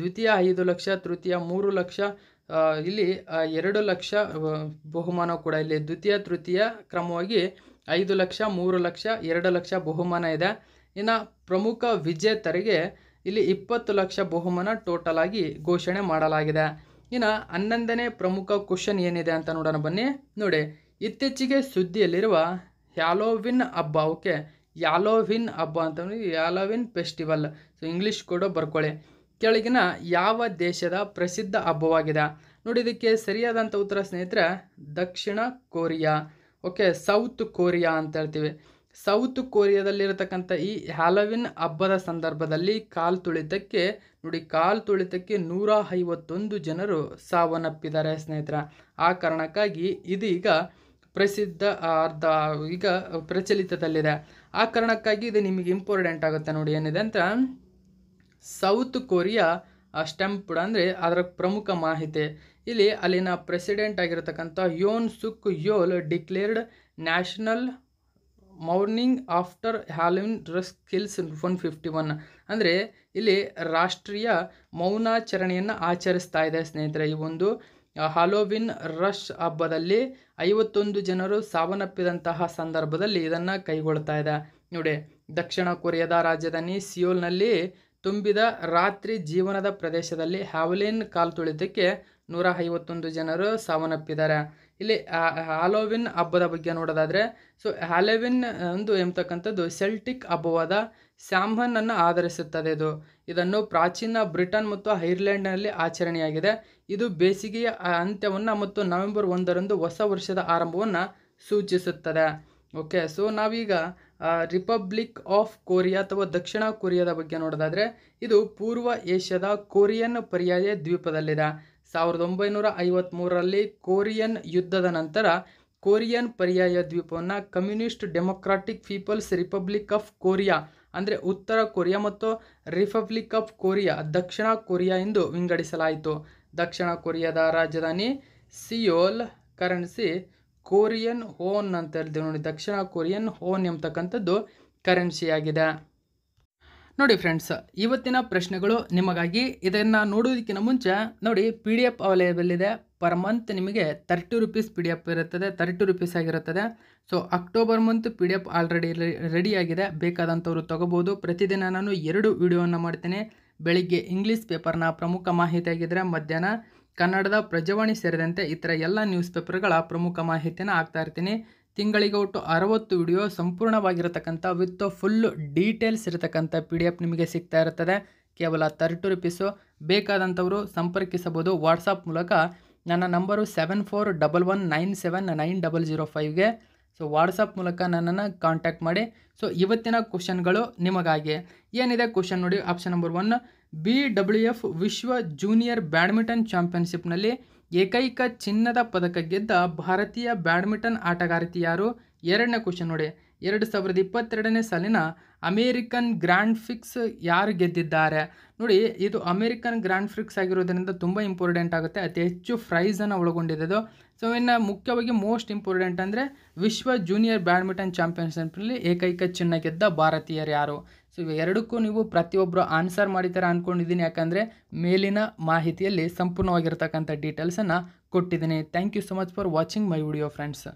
ದ್ವಿತೀಯ ಐದು ಲಕ್ಷ ತೃತೀಯ ಮೂರು ಲಕ್ಷ ಇಲ್ಲಿ ಎರಡು ಲಕ್ಷ ಬಹುಮಾನ ಕೂಡ ಇಲ್ಲಿ ದ್ವಿತೀಯ ತೃತೀಯ ಕ್ರಮವಾಗಿ ಐದು ಲಕ್ಷ ಮೂರು ಲಕ್ಷ ಎರಡು ಲಕ್ಷ ಬಹುಮಾನ ಇದೆ ಇನ್ನು ಪ್ರಮುಖ ವಿಜೇತರಿಗೆ ಇಲ್ಲಿ ಇಪ್ಪತ್ತು ಲಕ್ಷ ಬಹುಮಾನ ಟೋಟಲ್ ಆಗಿ ಘೋಷಣೆ ಮಾಡಲಾಗಿದೆ ಇನ್ನು ಹನ್ನೊಂದನೇ ಪ್ರಮುಖ ಕ್ವಶನ್ ಏನಿದೆ ಅಂತ ನೋಡೋಣ ಬನ್ನಿ ನೋಡಿ ಇತ್ತೀಚೆಗೆ ಸುದ್ದಿಯಲ್ಲಿರುವ ಹ್ಯಾಲೋವಿನ್ ಹಬ್ಬ ಓಕೆ ಯಾಲೋವಿನ್ ಹಬ್ಬ ಅಂತಂದ್ರೆ ಯಾಲೋವಿನ್ ಫೆಸ್ಟಿವಲ್ ಸೊ ಇಂಗ್ಲೀಷ್ ಕೂಡ ಬರ್ಕೊಳ್ಳಿ ಕೆಳಗಿನ ಯಾವ ದೇಶದ ಪ್ರಸಿದ್ಧ ಹಬ್ಬವಾಗಿದೆ ನೋಡಿ ಇದಕ್ಕೆ ಸರಿಯಾದಂಥ ಉತ್ತರ ಸ್ನೇಹಿತರೆ ದಕ್ಷಿಣ ಕೊರಿಯಾ ಓಕೆ ಸೌತ್ ಕೊರಿಯಾ ಅಂತ ಹೇಳ್ತೀವಿ ಸೌತ್ ಕೊರಿಯಾದಲ್ಲಿರತಕ್ಕಂಥ ಈ ಹ್ಯಾಲೋವಿನ್ ಹಬ್ಬದ ಸಂದರ್ಭದಲ್ಲಿ ಕಾಲ್ ತುಳಿತಕ್ಕೆ ನೋಡಿ ಕಾಲ್ ತುಳಿತಕ್ಕೆ ನೂರ ಐವತ್ತೊಂದು ಜನರು ಸಾವನ್ನಪ್ಪಿದ್ದಾರೆ ಸ್ನೇಹಿತರ ಆ ಕಾರಣಕ್ಕಾಗಿ ಇದೀಗ ಪ್ರಸಿದ್ಧ ಅರ್ಧ ಈಗ ಪ್ರಚಲಿತದಲ್ಲಿದೆ ಆ ಕಾರಣಕ್ಕಾಗಿ ಇದು ನಿಮಗೆ ಇಂಪಾರ್ಟೆಂಟ್ ಆಗುತ್ತೆ ನೋಡಿ ಏನಿದೆ ಅಂತ ಸೌತ್ ಕೊರಿಯಾ ಸ್ಟೆಂಪ್ಡ್ ಅಂದರೆ ಅದರ ಪ್ರಮುಖ ಮಾಹಿತಿ ಇಲ್ಲಿ ಅಲ್ಲಿನ ಪ್ರೆಸಿಡೆಂಟ್ ಆಗಿರತಕ್ಕಂಥ Yoon Suk Yeol declared national mourning after Halloween crush kills kills one fifty one ಅಂದರೆ ಇಲ್ಲಿ ರಾಷ್ಟ್ರೀಯ ಮೌನಾಚರಣೆಯನ್ನು ಆಚರಿಸ್ತಾ ಇದೆ ಸ್ನೇಹಿತರೆ ಈ ಒಂದು ಹಾಲೋವಿನ್ ರಶ್ ಹಬ್ಬದಲ್ಲಿ ಐವತ್ತೊಂದು ಜನರು ಸಾವನ್ನಪ್ಪಿದಂತಹ ಸಂದರ್ಭದಲ್ಲಿ ಇದನ್ನು ಕೈಗೊಳ್ತಾ ಇದೆ ನೋಡಿ ದಕ್ಷಿಣ ಕೊರಿಯಾದ ರಾಜಧಾನಿ ಸಿಯೋಲ್ನಲ್ಲಿ ತುಂಬಿದ ರಾತ್ರಿ ಜೀವನದ ಪ್ರದೇಶದಲ್ಲಿ ಹ್ಯಾವಲಿನ್ ಕಾಲು ತುಳಿತಕ್ಕೆ ನೂರ ಐವತ್ತೊಂದು ಜನರು ಸಾವನ್ನಪ್ಪಿದ್ದಾರೆ ಇಲ್ಲಿ ಹಾಲೋವಿನ್ ಹಬ್ಬದ ಬಗ್ಗೆ ನೋಡೋದಾದರೆ ಸೊ ಹ್ಯಾಲೋವಿನ್ ಒಂದು ಎಂಬತಕ್ಕಂಥದ್ದು ಸೆಲ್ಟಿಕ್ ಹಬ್ಬವಾದ ಸ್ಯಾಮ್ಹನ್ನನ್ನು ಆಧರಿಸುತ್ತದೆ ಇದು ಇದನ್ನು ಪ್ರಾಚೀನ ಬ್ರಿಟನ್ ಮತ್ತು ಐರ್ಲೆಂಡ್ನಲ್ಲಿ ಆಚರಣೆಯಾಗಿದೆ ಇದು ಬೇಸಿಗೆಯ ಅಂತ್ಯವನ್ನು ಮತ್ತು ನವೆಂಬರ್ ಒಂದರಂದು ಹೊಸ ವರ್ಷದ ಆರಂಭವನ್ನು ಸೂಚಿಸುತ್ತದೆ ಓಕೆ ಸೊ ನಾವೀಗ ರಿಪಬ್ಲಿಕ್ ಆಫ್ ಕೊರಿಯಾ ಅಥವಾ ದಕ್ಷಿಣ ಕೊರಿಯಾದ ಬಗ್ಗೆ ನೋಡೋದಾದರೆ ಇದು ಪೂರ್ವ ಏಷ್ಯಾದ ಕೊರಿಯನ್ ಪರ್ಯಾಯ ದ್ವೀಪದಲ್ಲಿದೆ ಸಾವಿರದ ಒಂಬೈನೂರ ಐವತ್ತ್ಮೂರರಲ್ಲಿ ಕೊರಿಯನ್ ಯುದ್ಧದ ನಂತರ ಕೊರಿಯನ್ ಪರ್ಯಾಯ ದ್ವೀಪವನ್ನು communist democratic people's republic of Korea ಅಂದರೆ ಉತ್ತರ ಕೊರಿಯಾ ಮತ್ತು ರಿಪಬ್ಲಿಕ್ ಆಫ್ ಕೊರಿಯಾ ದಕ್ಷಿಣ ಕೊರಿಯಾ ಎಂದು ವಿಂಗಡಿಸಲಾಯಿತು ದಕ್ಷಿಣ ಕೊರಿಯಾದ ರಾಜಧಾನಿ ಸಿಯೋಲ್ ಕರೆನ್ಸಿ ಕೊರಿಯನ್ ಹೋನ್ ಅಂತ ಹೇಳ್ತೀವಿ ನೋಡಿ ದಕ್ಷಿಣ ಕೊರಿಯನ್ ಹೋನ್ ಎಂಬತಕ್ಕಂಥದ್ದು ಕರೆನ್ಸಿಯಾಗಿದೆ ನೋಡಿ ಫ್ರೆಂಡ್ಸ್ ಇವತ್ತಿನ ಪ್ರಶ್ನೆಗಳು ನಿಮಗಾಗಿ ಇದನ್ನು ನೋಡೋದಕ್ಕಿಂತ ಮುಂಚೆ ನೋಡಿ ಪಿ ಡಿ ಎಫ್ ಅವೈಲೇಬಲ್ ಇದೆ ಪರ್ ಮಂತ್ ನಿಮಗೆ thirty rupees P D F ಇರುತ್ತದೆ ತರ್ಟಿ ರುಪೀಸ್ ಆಗಿರುತ್ತದೆ so October month P D F already ರೆಡಿಯಾಗಿದೆ ಬೇಕಾದಂಥವ್ರು ತೊಗೋಬೋದು ಪ್ರತಿದಿನ ನಾನು ಎರಡು ವಿಡಿಯೋವನ್ನು ಮಾಡ್ತೇನೆ ಬೆಳಿಗ್ಗೆ ಇಂಗ್ಲೀಷ್ ಪೇಪರ್ನ ಪ್ರಮುಖ ಮಾಹಿತಿಯಾಗಿದ್ದರೆ ಮಧ್ಯಾಹ್ನ ಕನ್ನಡದ ಪ್ರಜಾವಾಣಿ ಸೇರಿದಂತೆ ಇತರ ಎಲ್ಲ ನ್ಯೂಸ್ ಪೇಪರ್ಗಳ ಪ್ರಮುಖ ಮಾಹಿತಿಯನ್ನು ಹಾಕ್ತಾ ಇರ್ತೀನಿ ತಿಂಗಳಿಗೆ ಒಟ್ಟು ಅರವತ್ತು ವಿಡಿಯೋ ಸಂಪೂರ್ಣವಾಗಿರತಕ್ಕಂಥ ವಿತ್ ಫುಲ್ ಡೀಟೇಲ್ಸ್ ಇರತಕ್ಕಂಥ ಪಿ ಡಿ ಎಫ್ ನಿಮಗೆ ಸಿಗ್ತಾ ಇರ್ತದೆ ಕೇವಲ ತರ್ಟಿ ರುಪೀಸು ಬೇಕಾದಂಥವರು ಸಂಪರ್ಕಿಸಬಹುದು ವಾಟ್ಸಪ್ ಮೂಲಕ ನನ್ನ number seven four double one nine seven nine double zero ಫೈವ್ಗೆ ಸೊ ವಾಟ್ಸಪ್ ಮೂಲಕ ನನ್ನನ್ನು ಕಾಂಟ್ಯಾಕ್ಟ್ ಮಾಡಿ ಸೊ ಇವತ್ತಿನ ಕ್ವಶನ್ಗಳು ನಿಮಗಾಗಿ ಏನಿದೆ ಕ್ವಶನ್ ನೋಡಿ option number one B W F ವಿಶ್ವ ಜೂನಿಯರ್ ಬ್ಯಾಡ್ಮಿಂಟನ್ ಚಾಂಪಿಯನ್ಶಿಪ್ನಲ್ಲಿ ಏಕೈಕ ಚಿನ್ನದ ಪದಕ ಗೆದ್ದ ಭಾರತೀಯ ಬ್ಯಾಡ್ಮಿಂಟನ್ ಆಟಗಾರತಿ ಯಾರು ಎರಡನೇ ಕ್ವಶನ್ ನೋಡಿ ಎರಡು ಸಾವಿರದ ಇಪ್ಪತ್ತೆರಡನೇ ಸಾಲಿನ ಅಮೇರಿಕನ್ ಗ್ರ್ಯಾಂಡ್ ಫಿಕ್ಸ್ ಯಾರು ಗೆದ್ದಿದ್ದಾರೆ ನೋಡಿ ಇದು ಅಮೇರಿಕನ್ ಗ್ರ್ಯಾಂಡ್ ಫಿಕ್ಸ್ ಆಗಿರೋದರಿಂದ ತುಂಬ ಇಂಪಾರ್ಟೆಂಟ್ ಆಗುತ್ತೆ ಅತಿ ಹೆಚ್ಚು ಪ್ರೈಸನ್ನು ಒಳಗೊಂಡಿದ್ದು ಸೊ ಇನ್ನು ಮುಖ್ಯವಾಗಿ ಮೋಸ್ಟ್ ಇಂಪಾರ್ಟೆಂಟ್ ಅಂದರೆ ವಿಶ್ವ ಜೂನಿಯರ್ ಬ್ಯಾಡ್ಮಿಂಟನ್ ಚಾಂಪಿಯನ್ಶಿಪ್ನಲ್ಲಿ ಏಕೈಕ ಚಿನ್ನ ಗೆದ್ದ ಭಾರತೀಯರು ಯಾರು ಸೊ ಇವೆರಡಕ್ಕೂ ಎರಡಕ್ಕೂ ನೀವು ಪ್ರತಿಯೊಬ್ಬರು ಆನ್ಸರ್ ಮಾಡಿದ್ದಾರೆ ಅಂದ್ಕೊಂಡಿದ್ದೀನಿ ಯಾಕಂದರೆ ಮೇಲಿನ ಮಾಹಿತಿಯಲ್ಲಿ ಸಂಪೂರ್ಣವಾಗಿರ್ತಕ್ಕಂಥ ಡೀಟೇಲ್ಸನ್ನು ಕೊಟ್ಟಿದ್ದೀನಿ thank you so much for watching my video friends